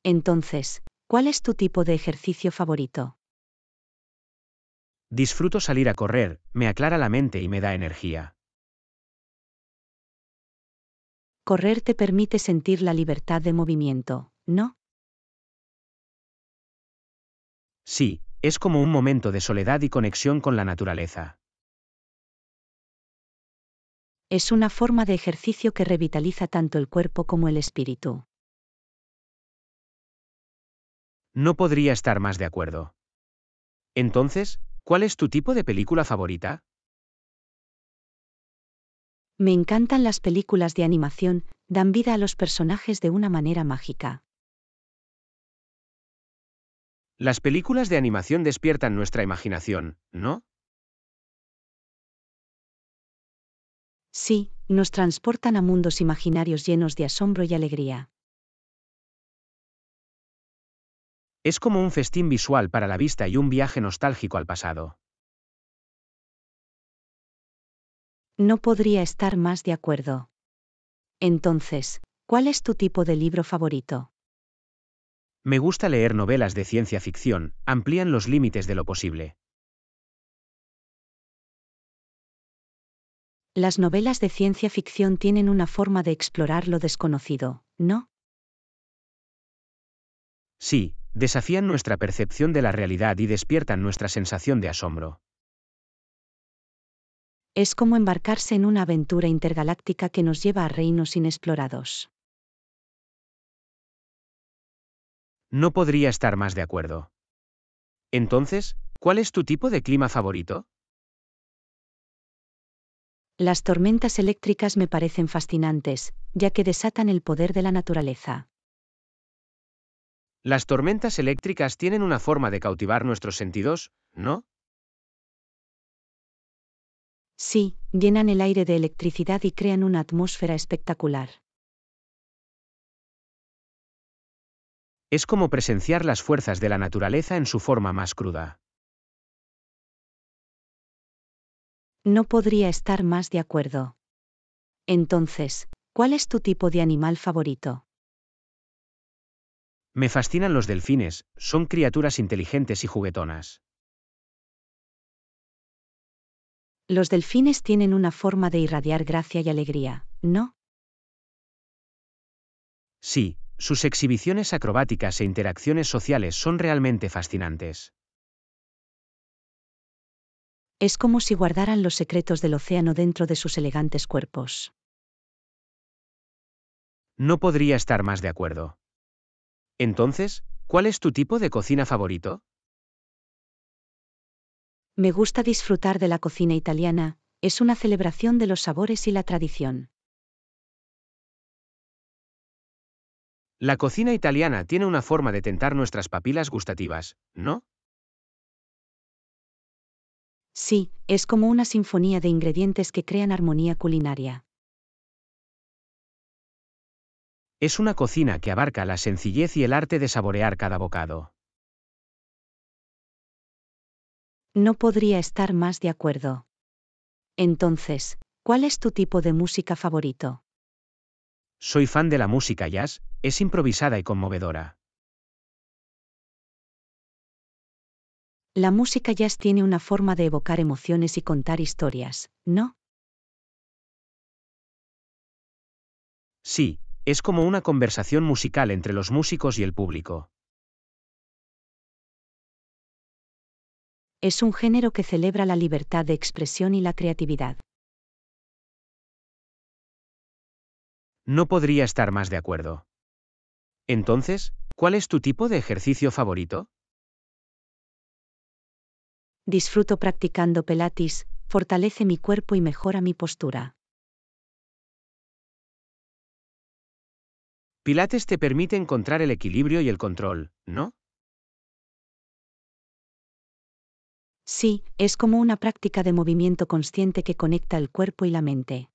Entonces, ¿cuál es tu tipo de ejercicio favorito? Disfruto salir a correr, me aclara la mente y me da energía. Correr te permite sentir la libertad de movimiento, ¿no? Sí, es como un momento de soledad y conexión con la naturaleza. Es una forma de ejercicio que revitaliza tanto el cuerpo como el espíritu. No podría estar más de acuerdo. Entonces, ¿Cuál es tu tipo de película favorita? Me encantan las películas de animación, dan vida a los personajes de una manera mágica. Las películas de animación despiertan nuestra imaginación, ¿no? Sí, nos transportan a mundos imaginarios llenos de asombro y alegría. Es como un festín visual para la vista y un viaje nostálgico al pasado. No podría estar más de acuerdo. Entonces, ¿cuál es tu tipo de libro favorito? Me gusta leer novelas de ciencia ficción, amplían los límites de lo posible. Las novelas de ciencia ficción tienen una forma de explorar lo desconocido, ¿no? Sí, desafían nuestra percepción de la realidad y despiertan nuestra sensación de asombro. Es como embarcarse en una aventura intergaláctica que nos lleva a reinos inexplorados. No podría estar más de acuerdo. Entonces, ¿cuál es tu tipo de clima favorito? Las tormentas eléctricas me parecen fascinantes, ya que desatan el poder de la naturaleza. Las tormentas eléctricas tienen una forma de cautivar nuestros sentidos, ¿no? Sí, llenan el aire de electricidad y crean una atmósfera espectacular. Es como presenciar las fuerzas de la naturaleza en su forma más cruda. No podría estar más de acuerdo. Entonces, ¿cuál es tu tipo de animal favorito? Me fascinan los delfines, son criaturas inteligentes y juguetonas. Los delfines tienen una forma de irradiar gracia y alegría, ¿no? Sí, sus exhibiciones acrobáticas e interacciones sociales son realmente fascinantes. Es como si guardaran los secretos del océano dentro de sus elegantes cuerpos. No podría estar más de acuerdo. Entonces, ¿cuál es tu tipo de cocina favorito? Me gusta disfrutar de la cocina italiana, es una celebración de los sabores y la tradición. La cocina italiana tiene una forma de tentar nuestras papilas gustativas, ¿no? Sí, es como una sinfonía de ingredientes que crean armonía culinaria. Es una cocina que abarca la sencillez y el arte de saborear cada bocado. No podría estar más de acuerdo. Entonces, ¿cuál es tu tipo de música favorito? Soy fan de la música jazz, es improvisada y conmovedora. La música jazz tiene una forma de evocar emociones y contar historias, ¿no? Sí, es como una conversación musical entre los músicos y el público. Es un género que celebra la libertad de expresión y la creatividad. No podría estar más de acuerdo. Entonces, ¿cuál es tu tipo de ejercicio favorito? Disfruto practicando pelatis, fortalece mi cuerpo y mejora mi postura. Pilates te permite encontrar el equilibrio y el control, ¿no? Sí, es como una práctica de movimiento consciente que conecta el cuerpo y la mente.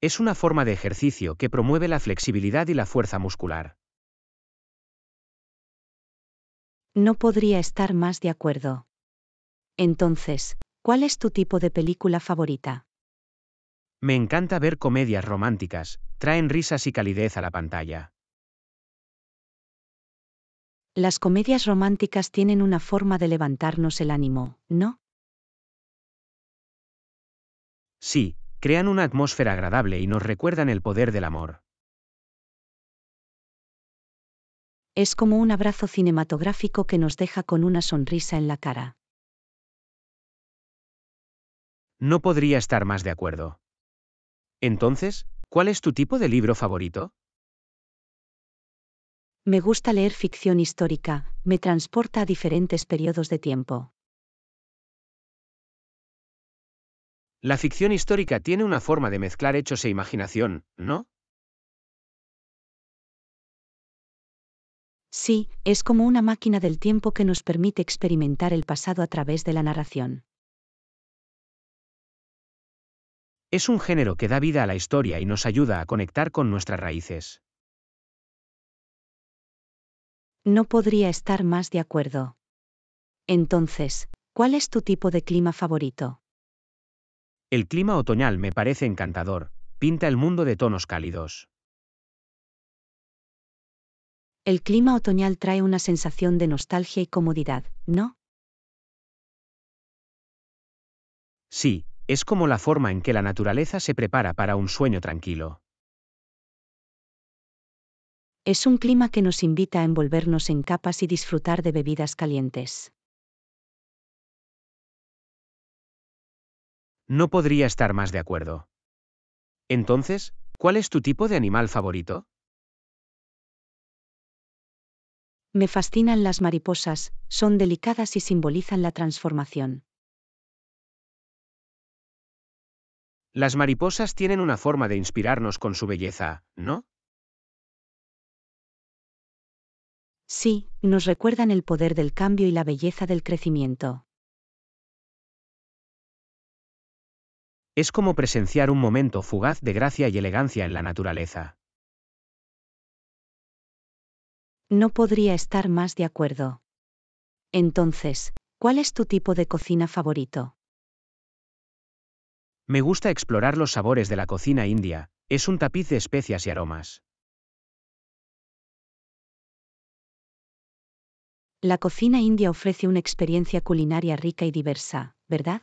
Es una forma de ejercicio que promueve la flexibilidad y la fuerza muscular. No podría estar más de acuerdo. Entonces, ¿cuál es tu tipo de película favorita? Me encanta ver comedias románticas, traen risas y calidez a la pantalla. Las comedias románticas tienen una forma de levantarnos el ánimo, ¿no? Sí, crean una atmósfera agradable y nos recuerdan el poder del amor. Es como un abrazo cinematográfico que nos deja con una sonrisa en la cara. No podría estar más de acuerdo. Entonces, ¿cuál es tu tipo de libro favorito? Me gusta leer ficción histórica, me transporta a diferentes periodos de tiempo. La ficción histórica tiene una forma de mezclar hechos e imaginación, ¿no? Sí, es como una máquina del tiempo que nos permite experimentar el pasado a través de la narración. Es un género que da vida a la historia y nos ayuda a conectar con nuestras raíces. No podría estar más de acuerdo. Entonces, ¿cuál es tu tipo de clima favorito? El clima otoñal me parece encantador, pinta el mundo de tonos cálidos. El clima otoñal trae una sensación de nostalgia y comodidad, ¿no? Sí, es como la forma en que la naturaleza se prepara para un sueño tranquilo. Es un clima que nos invita a envolvernos en capas y disfrutar de bebidas calientes. No podría estar más de acuerdo. Entonces, ¿cuál es tu tipo de animal favorito? Me fascinan las mariposas, son delicadas y simbolizan la transformación. Las mariposas tienen una forma de inspirarnos con su belleza, ¿no? Sí, nos recuerdan el poder del cambio y la belleza del crecimiento. Es como presenciar un momento fugaz de gracia y elegancia en la naturaleza. No podría estar más de acuerdo. Entonces, ¿cuál es tu tipo de cocina favorito? Me gusta explorar los sabores de la cocina india, es un tapiz de especias y aromas. La cocina india ofrece una experiencia culinaria rica y diversa, ¿verdad?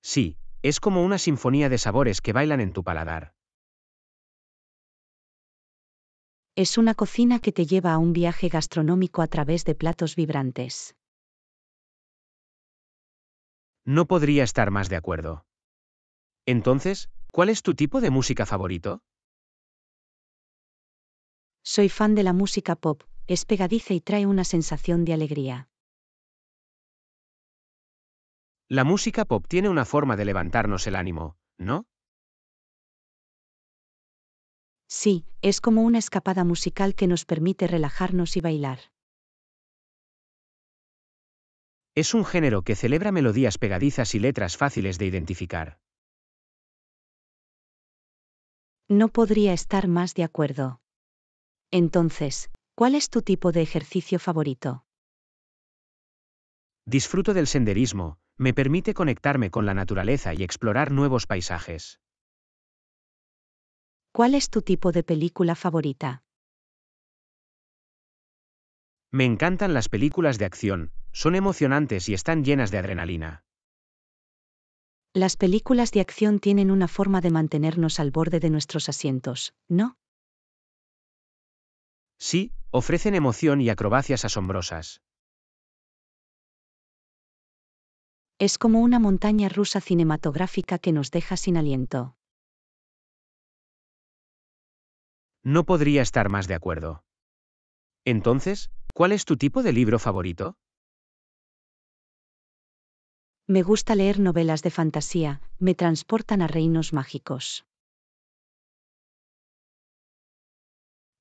Sí, es como una sinfonía de sabores que bailan en tu paladar. Es una cocina que te lleva a un viaje gastronómico a través de platos vibrantes. No podría estar más de acuerdo. Entonces, ¿cuál es tu tipo de música favorito? Soy fan de la música pop, es pegadiza y trae una sensación de alegría. La música pop tiene una forma de levantarnos el ánimo, ¿no? Sí, es como una escapada musical que nos permite relajarnos y bailar. Es un género que celebra melodías pegadizas y letras fáciles de identificar. No podría estar más de acuerdo. Entonces, ¿cuál es tu tipo de ejercicio favorito? Disfruto del senderismo, me permite conectarme con la naturaleza y explorar nuevos paisajes. ¿Cuál es tu tipo de película favorita? Me encantan las películas de acción, son emocionantes y están llenas de adrenalina. Las películas de acción tienen una forma de mantenernos al borde de nuestros asientos, ¿no? Sí, ofrecen emoción y acrobacias asombrosas. Es como una montaña rusa cinematográfica que nos deja sin aliento. No podría estar más de acuerdo. Entonces, ¿Cuál es tu tipo de libro favorito? Me gusta leer novelas de fantasía, me transportan a reinos mágicos.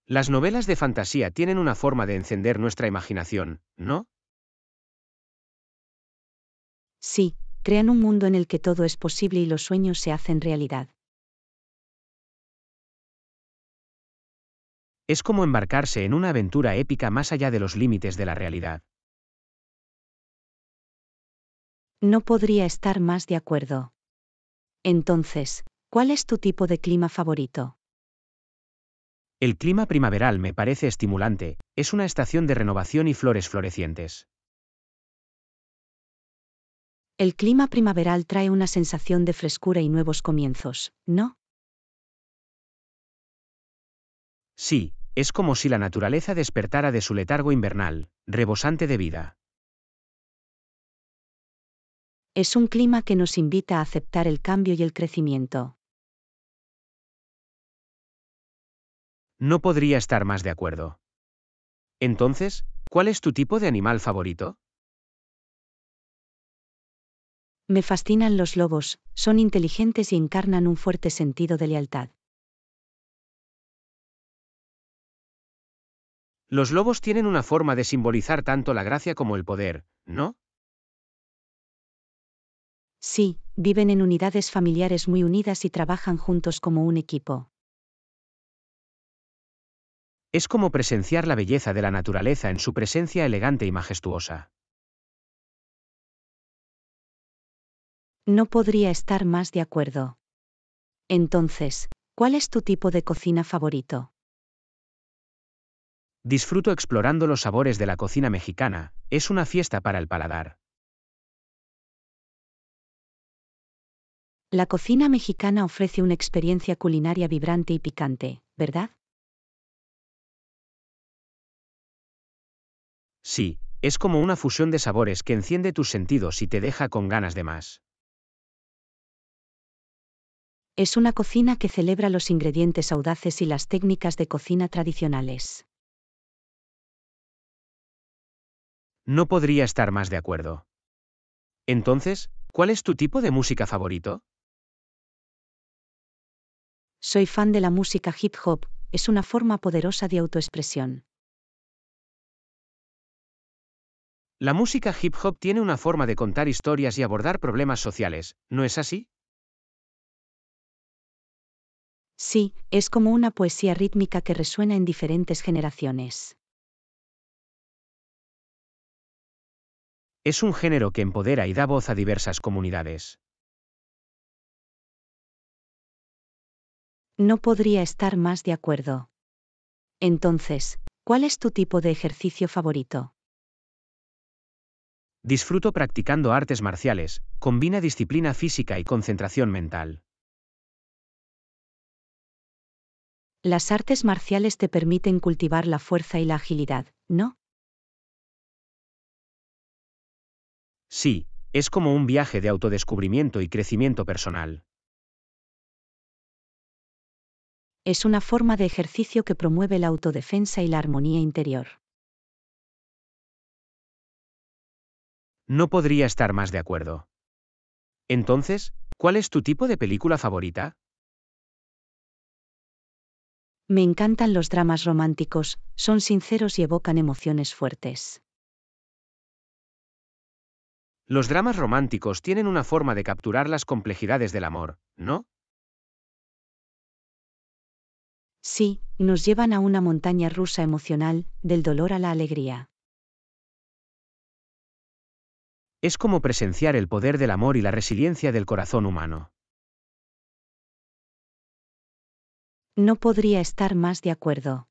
Las novelas de fantasía tienen una forma de encender nuestra imaginación, ¿no? Sí, crean un mundo en el que todo es posible y los sueños se hacen realidad. Es como embarcarse en una aventura épica más allá de los límites de la realidad. No podría estar más de acuerdo. Entonces, ¿cuál es tu tipo de clima favorito? El clima primaveral me parece estimulante, es una estación de renovación y flores florecientes. El clima primaveral trae una sensación de frescura y nuevos comienzos, ¿no? Sí, es como si la naturaleza despertara de su letargo invernal, rebosante de vida. Es un clima que nos invita a aceptar el cambio y el crecimiento. No podría estar más de acuerdo. Entonces, ¿cuál es tu tipo de animal favorito? Me fascinan los lobos, son inteligentes y encarnan un fuerte sentido de lealtad. Los lobos tienen una forma de simbolizar tanto la gracia como el poder, ¿no? Sí, viven en unidades familiares muy unidas y trabajan juntos como un equipo. Es como presenciar la belleza de la naturaleza en su presencia elegante y majestuosa. No podría estar más de acuerdo. Entonces, ¿cuál es tu tipo de cocina favorito? Disfruto explorando los sabores de la cocina mexicana, es una fiesta para el paladar. La cocina mexicana ofrece una experiencia culinaria vibrante y picante, ¿verdad? Sí, es como una fusión de sabores que enciende tus sentidos y te deja con ganas de más. Es una cocina que celebra los ingredientes audaces y las técnicas de cocina tradicionales. No podría estar más de acuerdo. Entonces, ¿cuál es tu tipo de música favorito? Soy fan de la música hip hop, es una forma poderosa de autoexpresión. La música hip hop tiene una forma de contar historias y abordar problemas sociales, ¿no es así? Sí, es como una poesía rítmica que resuena en diferentes generaciones. Es un género que empodera y da voz a diversas comunidades. No podría estar más de acuerdo. Entonces, ¿cuál es tu tipo de ejercicio favorito? Disfruto practicando artes marciales, combina disciplina física y concentración mental. Las artes marciales te permiten cultivar la fuerza y la agilidad, ¿no? Sí, es como un viaje de autodescubrimiento y crecimiento personal. Es una forma de ejercicio que promueve la autodefensa y la armonía interior. No podría estar más de acuerdo. Entonces, ¿cuál es tu tipo de película favorita? Me encantan los dramas románticos, son sinceros y evocan emociones fuertes. Los dramas románticos tienen una forma de capturar las complejidades del amor, ¿no? Sí, nos llevan a una montaña rusa emocional, del dolor a la alegría. Es como presenciar el poder del amor y la resiliencia del corazón humano. No podría estar más de acuerdo.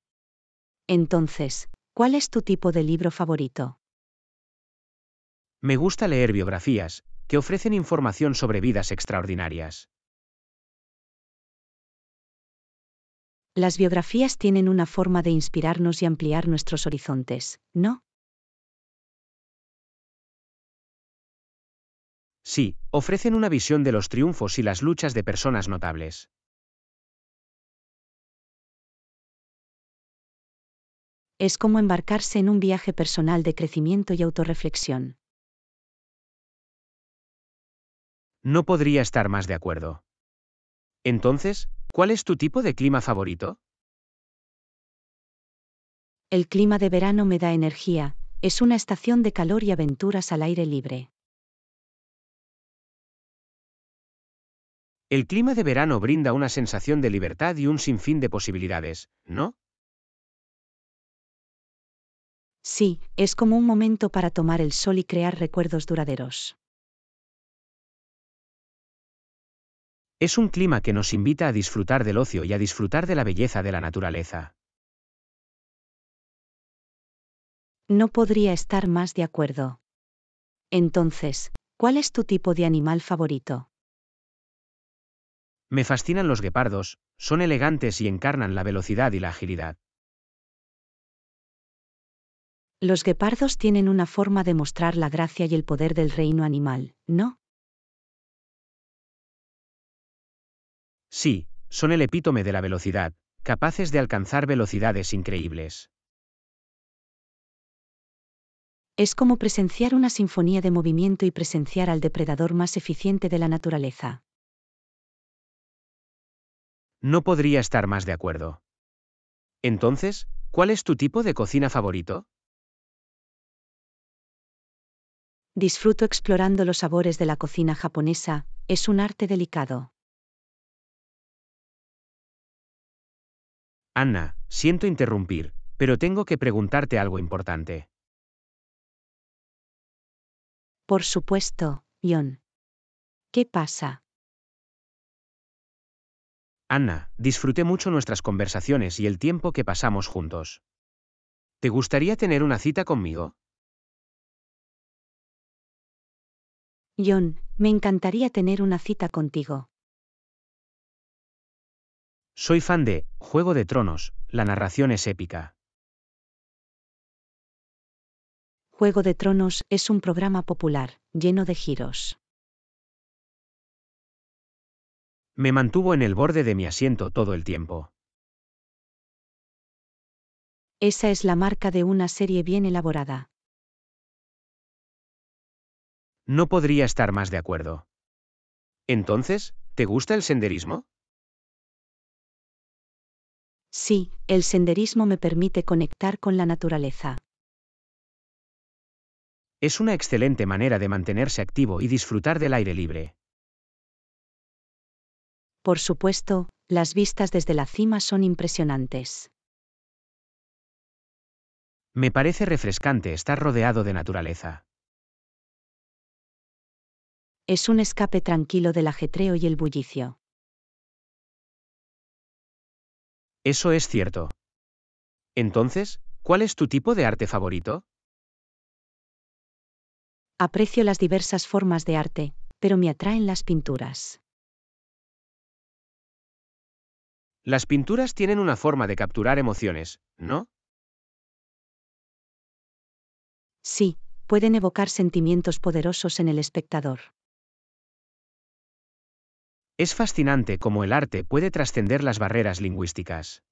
Entonces, ¿cuál es tu tipo de libro favorito? Me gusta leer biografías, que ofrecen información sobre vidas extraordinarias. Las biografías tienen una forma de inspirarnos y ampliar nuestros horizontes, ¿no? Sí, ofrecen una visión de los triunfos y las luchas de personas notables. Es como embarcarse en un viaje personal de crecimiento y autorreflexión. No podría estar más de acuerdo. Entonces, ¿cuál es tu tipo de clima favorito? El clima de verano me da energía, es una estación de calor y aventuras al aire libre. El clima de verano brinda una sensación de libertad y un sinfín de posibilidades, ¿no? Sí, es como un momento para tomar el sol y crear recuerdos duraderos. Es un clima que nos invita a disfrutar del ocio y a disfrutar de la belleza de la naturaleza. No podría estar más de acuerdo. Entonces, ¿cuál es tu tipo de animal favorito? Me fascinan los guepardos, son elegantes y encarnan la velocidad y la agilidad. Los guepardos tienen una forma de mostrar la gracia y el poder del reino animal, ¿no? Sí, son el epítome de la velocidad, capaces de alcanzar velocidades increíbles. Es como presenciar una sinfonía de movimiento y presenciar al depredador más eficiente de la naturaleza. No podría estar más de acuerdo. Entonces, ¿cuál es tu tipo de cocina favorito? Disfruto explorando los sabores de la cocina japonesa, es un arte delicado. Ana, siento interrumpir, pero tengo que preguntarte algo importante. Por supuesto, John. ¿Qué pasa? Ana, disfruté mucho nuestras conversaciones y el tiempo que pasamos juntos. ¿Te gustaría tener una cita conmigo? John, me encantaría tener una cita contigo. Soy fan de Juego de Tronos, la narración es épica. Juego de Tronos es un programa popular, lleno de giros. Me mantuvo en el borde de mi asiento todo el tiempo. Esa es la marca de una serie bien elaborada. No podría estar más de acuerdo. Entonces, ¿te gusta el senderismo? Sí, el senderismo me permite conectar con la naturaleza. Es una excelente manera de mantenerse activo y disfrutar del aire libre. Por supuesto, las vistas desde la cima son impresionantes. Me parece refrescante estar rodeado de naturaleza. Es un escape tranquilo del ajetreo y el bullicio. Eso es cierto. Entonces, ¿cuál es tu tipo de arte favorito? Aprecio las diversas formas de arte, pero me atraen las pinturas. Las pinturas tienen una forma de capturar emociones, ¿no? Sí, pueden evocar sentimientos poderosos en el espectador. Es fascinante cómo el arte puede trascender las barreras lingüísticas.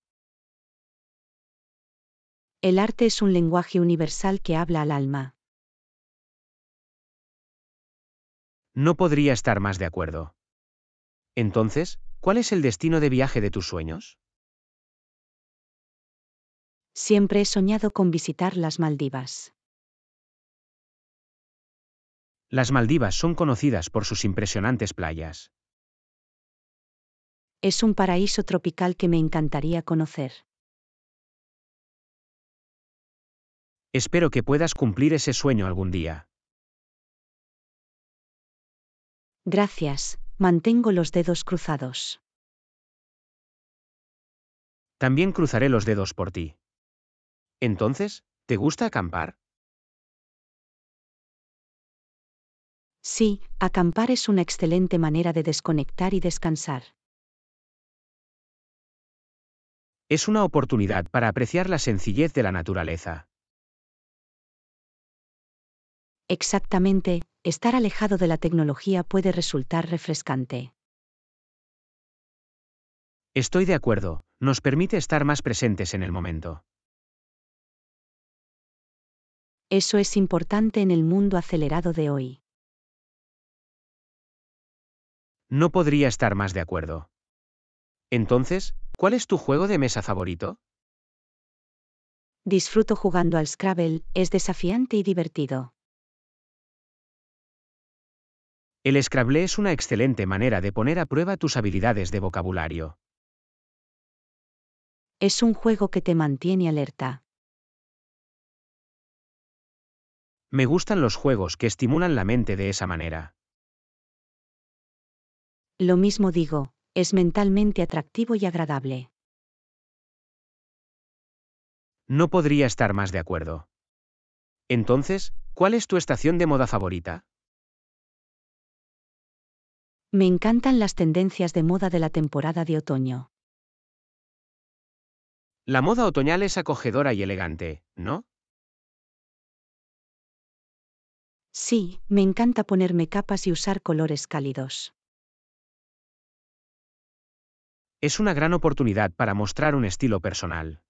El arte es un lenguaje universal que habla al alma. No podría estar más de acuerdo. Entonces, ¿cuál es el destino de viaje de tus sueños? Siempre he soñado con visitar las Maldivas. Las Maldivas son conocidas por sus impresionantes playas. Es un paraíso tropical que me encantaría conocer. Espero que puedas cumplir ese sueño algún día. Gracias, mantengo los dedos cruzados. También cruzaré los dedos por ti. Entonces, ¿te gusta acampar? Sí, acampar es una excelente manera de desconectar y descansar. Es una oportunidad para apreciar la sencillez de la naturaleza. Exactamente, estar alejado de la tecnología puede resultar refrescante. Estoy de acuerdo, nos permite estar más presentes en el momento. Eso es importante en el mundo acelerado de hoy. No podría estar más de acuerdo. Entonces, ¿Cuál es tu juego de mesa favorito? Disfruto jugando al Scrabble, es desafiante y divertido. El Scrabble es una excelente manera de poner a prueba tus habilidades de vocabulario. Es un juego que te mantiene alerta. Me gustan los juegos que estimulan la mente de esa manera. Lo mismo digo, es mentalmente atractivo y agradable. No podría estar más de acuerdo. Entonces, ¿cuál es tu estación de moda favorita? Me encantan las tendencias de moda de la temporada de otoño. La moda otoñal es acogedora y elegante, ¿no? Sí, me encanta ponerme capas y usar colores cálidos. Es una gran oportunidad para mostrar un estilo personal.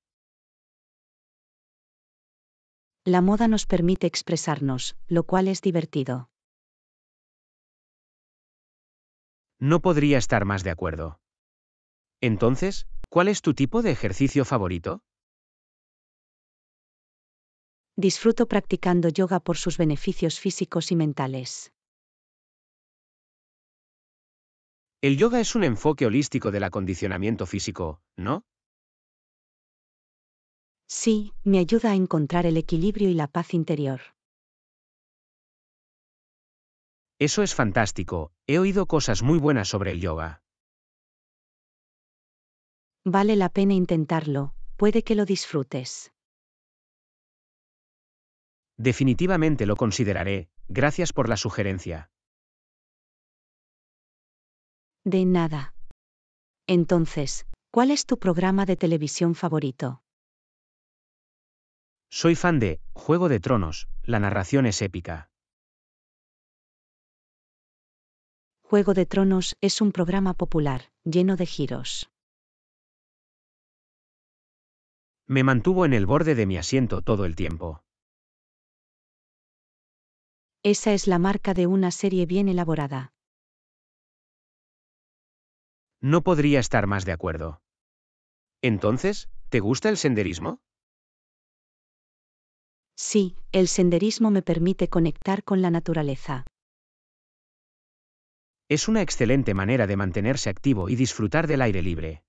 La moda nos permite expresarnos, lo cual es divertido. No podría estar más de acuerdo. Entonces, ¿cuál es tu tipo de ejercicio favorito? Disfruto practicando yoga por sus beneficios físicos y mentales. El yoga es un enfoque holístico del acondicionamiento físico, ¿no? Sí, me ayuda a encontrar el equilibrio y la paz interior. Eso es fantástico, he oído cosas muy buenas sobre el yoga. Vale la pena intentarlo, puede que lo disfrutes. Definitivamente lo consideraré, gracias por la sugerencia. De nada. Entonces, ¿cuál es tu programa de televisión favorito? Soy fan de Juego de Tronos, la narración es épica. Juego de Tronos es un programa popular, lleno de giros. Me mantuvo en el borde de mi asiento todo el tiempo. Esa es la marca de una serie bien elaborada. No podría estar más de acuerdo. Entonces, ¿te gusta el senderismo? Sí, el senderismo me permite conectar con la naturaleza. Es una excelente manera de mantenerse activo y disfrutar del aire libre.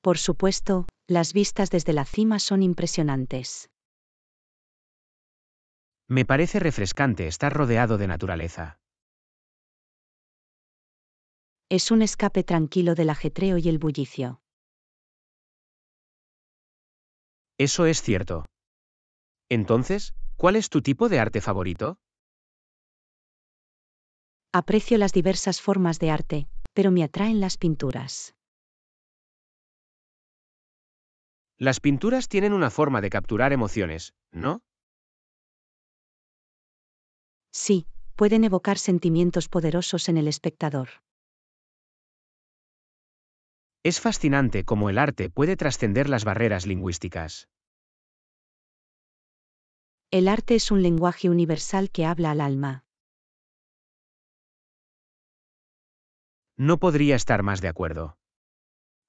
Por supuesto, las vistas desde la cima son impresionantes. Me parece refrescante estar rodeado de naturaleza. Es un escape tranquilo del ajetreo y el bullicio. Eso es cierto. Entonces, ¿cuál es tu tipo de arte favorito? Aprecio las diversas formas de arte, pero me atraen las pinturas. Las pinturas tienen una forma de capturar emociones, ¿no? Sí, pueden evocar sentimientos poderosos en el espectador. Es fascinante cómo el arte puede trascender las barreras lingüísticas. El arte es un lenguaje universal que habla al alma. No podría estar más de acuerdo.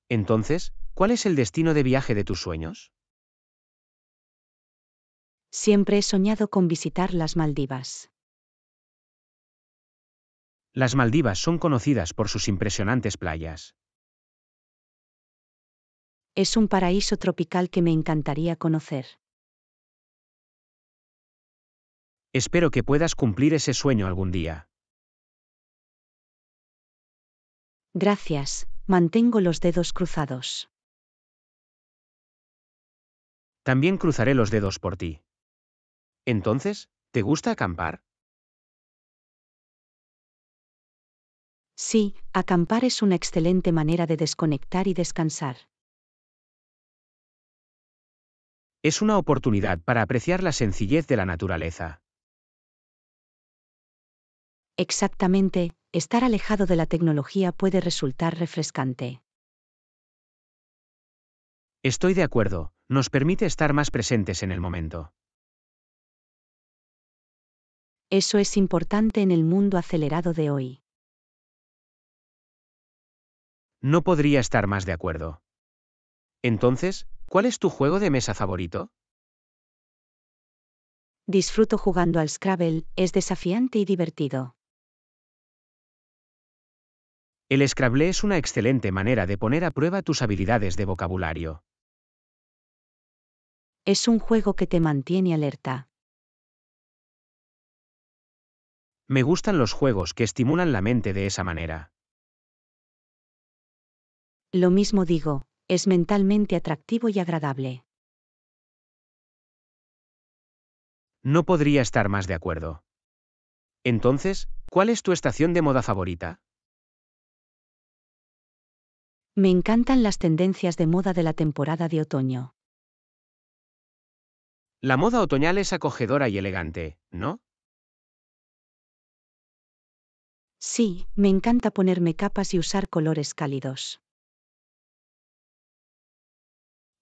Entonces, ¿cuál es el destino de viaje de tus sueños? Siempre he soñado con visitar las Maldivas. Las Maldivas son conocidas por sus impresionantes playas. Es un paraíso tropical que me encantaría conocer. Espero que puedas cumplir ese sueño algún día. Gracias, mantengo los dedos cruzados. También cruzaré los dedos por ti. Entonces, ¿te gusta acampar? Sí, acampar es una excelente manera de desconectar y descansar. Es una oportunidad para apreciar la sencillez de la naturaleza. Exactamente, estar alejado de la tecnología puede resultar refrescante. Estoy de acuerdo, nos permite estar más presentes en el momento. Eso es importante en el mundo acelerado de hoy. No podría estar más de acuerdo. Entonces, ¿Cuál es tu juego de mesa favorito? Disfruto jugando al Scrabble, es desafiante y divertido. El Scrabble es una excelente manera de poner a prueba tus habilidades de vocabulario. Es un juego que te mantiene alerta. Me gustan los juegos que estimulan la mente de esa manera. Lo mismo digo, es mentalmente atractivo y agradable. No podría estar más de acuerdo. Entonces, ¿cuál es tu estación de moda favorita? Me encantan las tendencias de moda de la temporada de otoño. La moda otoñal es acogedora y elegante, ¿no? Sí, me encanta ponerme capas y usar colores cálidos.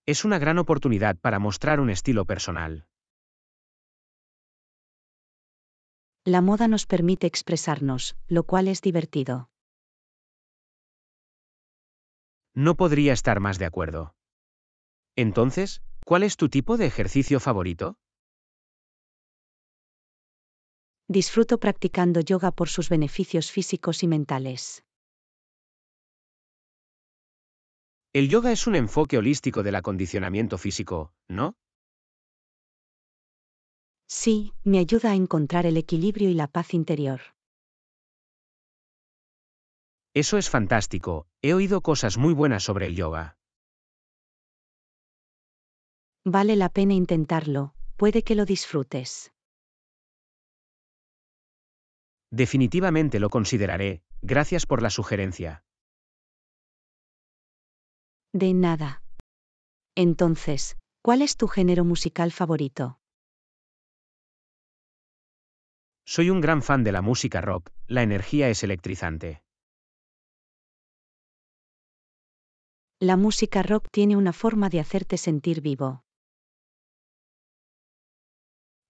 Es una gran oportunidad para mostrar un estilo personal. La moda nos permite expresarnos, lo cual es divertido. No podría estar más de acuerdo. Entonces, ¿cuál es tu tipo de ejercicio favorito? Disfruto practicando yoga por sus beneficios físicos y mentales. El yoga es un enfoque holístico del acondicionamiento físico, ¿no? Sí, me ayuda a encontrar el equilibrio y la paz interior. Eso es fantástico, he oído cosas muy buenas sobre el yoga. Vale la pena intentarlo, puede que lo disfrutes. Definitivamente lo consideraré, gracias por la sugerencia. De nada. Entonces, ¿cuál es tu género musical favorito? Soy un gran fan de la música rock, la energía es electrizante. La música rock tiene una forma de hacerte sentir vivo.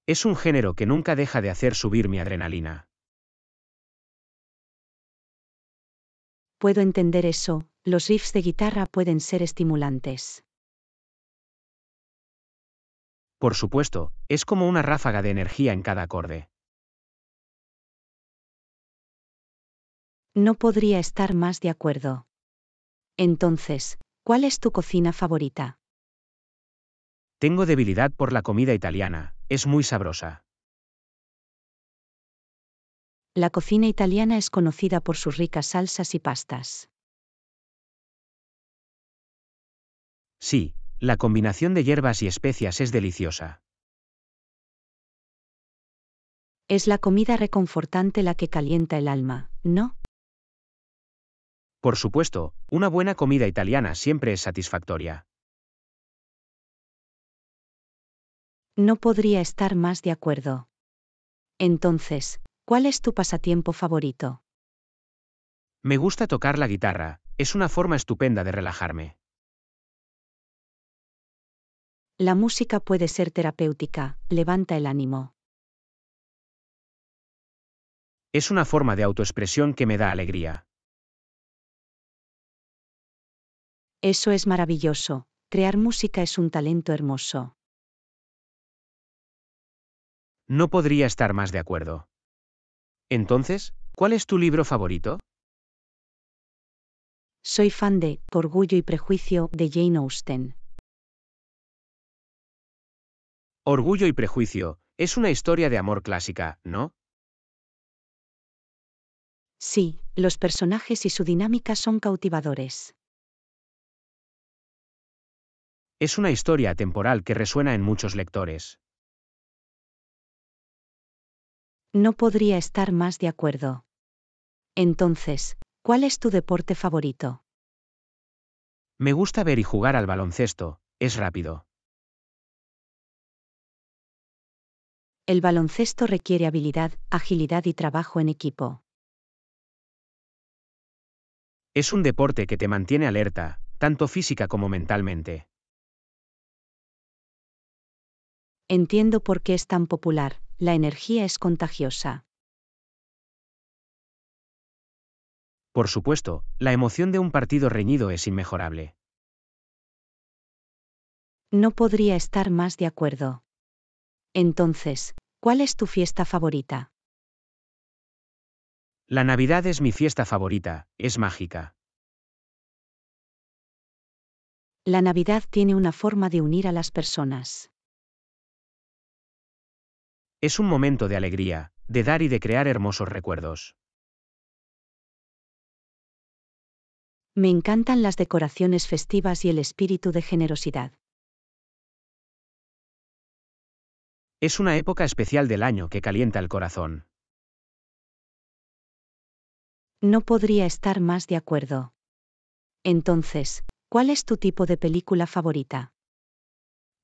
Es un género que nunca deja de hacer subir mi adrenalina. Puedo entender eso, los riffs de guitarra pueden ser estimulantes. Por supuesto, es como una ráfaga de energía en cada acorde. No podría estar más de acuerdo. Entonces, ¿cuál es tu cocina favorita? Tengo debilidad por la comida italiana, es muy sabrosa. La cocina italiana es conocida por sus ricas salsas y pastas. Sí, la combinación de hierbas y especias es deliciosa. Es la comida reconfortante la que calienta el alma, ¿no? Por supuesto, una buena comida italiana siempre es satisfactoria. No podría estar más de acuerdo. Entonces, ¿cuál es tu pasatiempo favorito? Me gusta tocar la guitarra, es una forma estupenda de relajarme. La música puede ser terapéutica, levanta el ánimo. Es una forma de autoexpresión que me da alegría. Eso es maravilloso, crear música es un talento hermoso. No podría estar más de acuerdo. Entonces, ¿cuál es tu libro favorito? Soy fan de Orgullo y Prejuicio de Jane Austen. Orgullo y prejuicio, es una historia de amor clásica, ¿no? Sí, los personajes y su dinámica son cautivadores. Es una historia temporal que resuena en muchos lectores. No podría estar más de acuerdo. Entonces, ¿cuál es tu deporte favorito? Me gusta ver y jugar al baloncesto, es rápido. El baloncesto requiere habilidad, agilidad y trabajo en equipo. Es un deporte que te mantiene alerta, tanto física como mentalmente. Entiendo por qué es tan popular, la energía es contagiosa. Por supuesto, la emoción de un partido reñido es inmejorable. No podría estar más de acuerdo. Entonces, ¿cuál es tu fiesta favorita? La Navidad es mi fiesta favorita, es mágica. La Navidad tiene una forma de unir a las personas. Es un momento de alegría, de dar y de crear hermosos recuerdos. Me encantan las decoraciones festivas y el espíritu de generosidad. Es una época especial del año que calienta el corazón. No podría estar más de acuerdo. Entonces, ¿cuál es tu tipo de película favorita?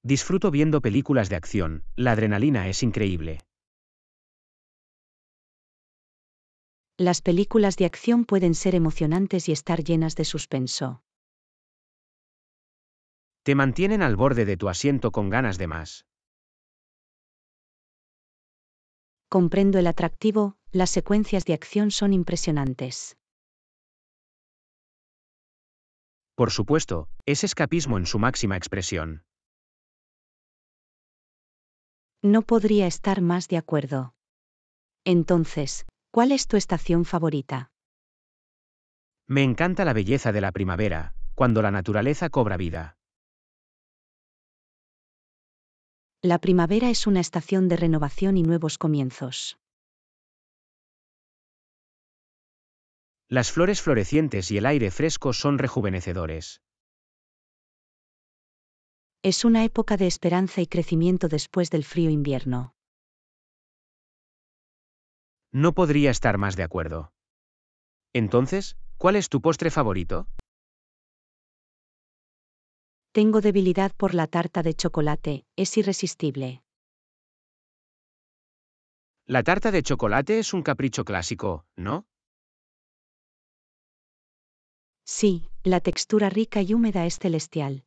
Disfruto viendo películas de acción, la adrenalina es increíble. Las películas de acción pueden ser emocionantes y estar llenas de suspenso. Te mantienen al borde de tu asiento con ganas de más. comprendo el atractivo, las secuencias de acción son impresionantes. Por supuesto, es escapismo en su máxima expresión. No podría estar más de acuerdo. Entonces, ¿cuál es tu estación favorita? Me encanta la belleza de la primavera, cuando la naturaleza cobra vida. La primavera es una estación de renovación y nuevos comienzos. Las flores florecientes y el aire fresco son rejuvenecedores. Es una época de esperanza y crecimiento después del frío invierno. No podría estar más de acuerdo. Entonces, ¿cuál es tu postre favorito? Tengo debilidad por la tarta de chocolate, es irresistible. La tarta de chocolate es un capricho clásico, ¿no? Sí, la textura rica y húmeda es celestial.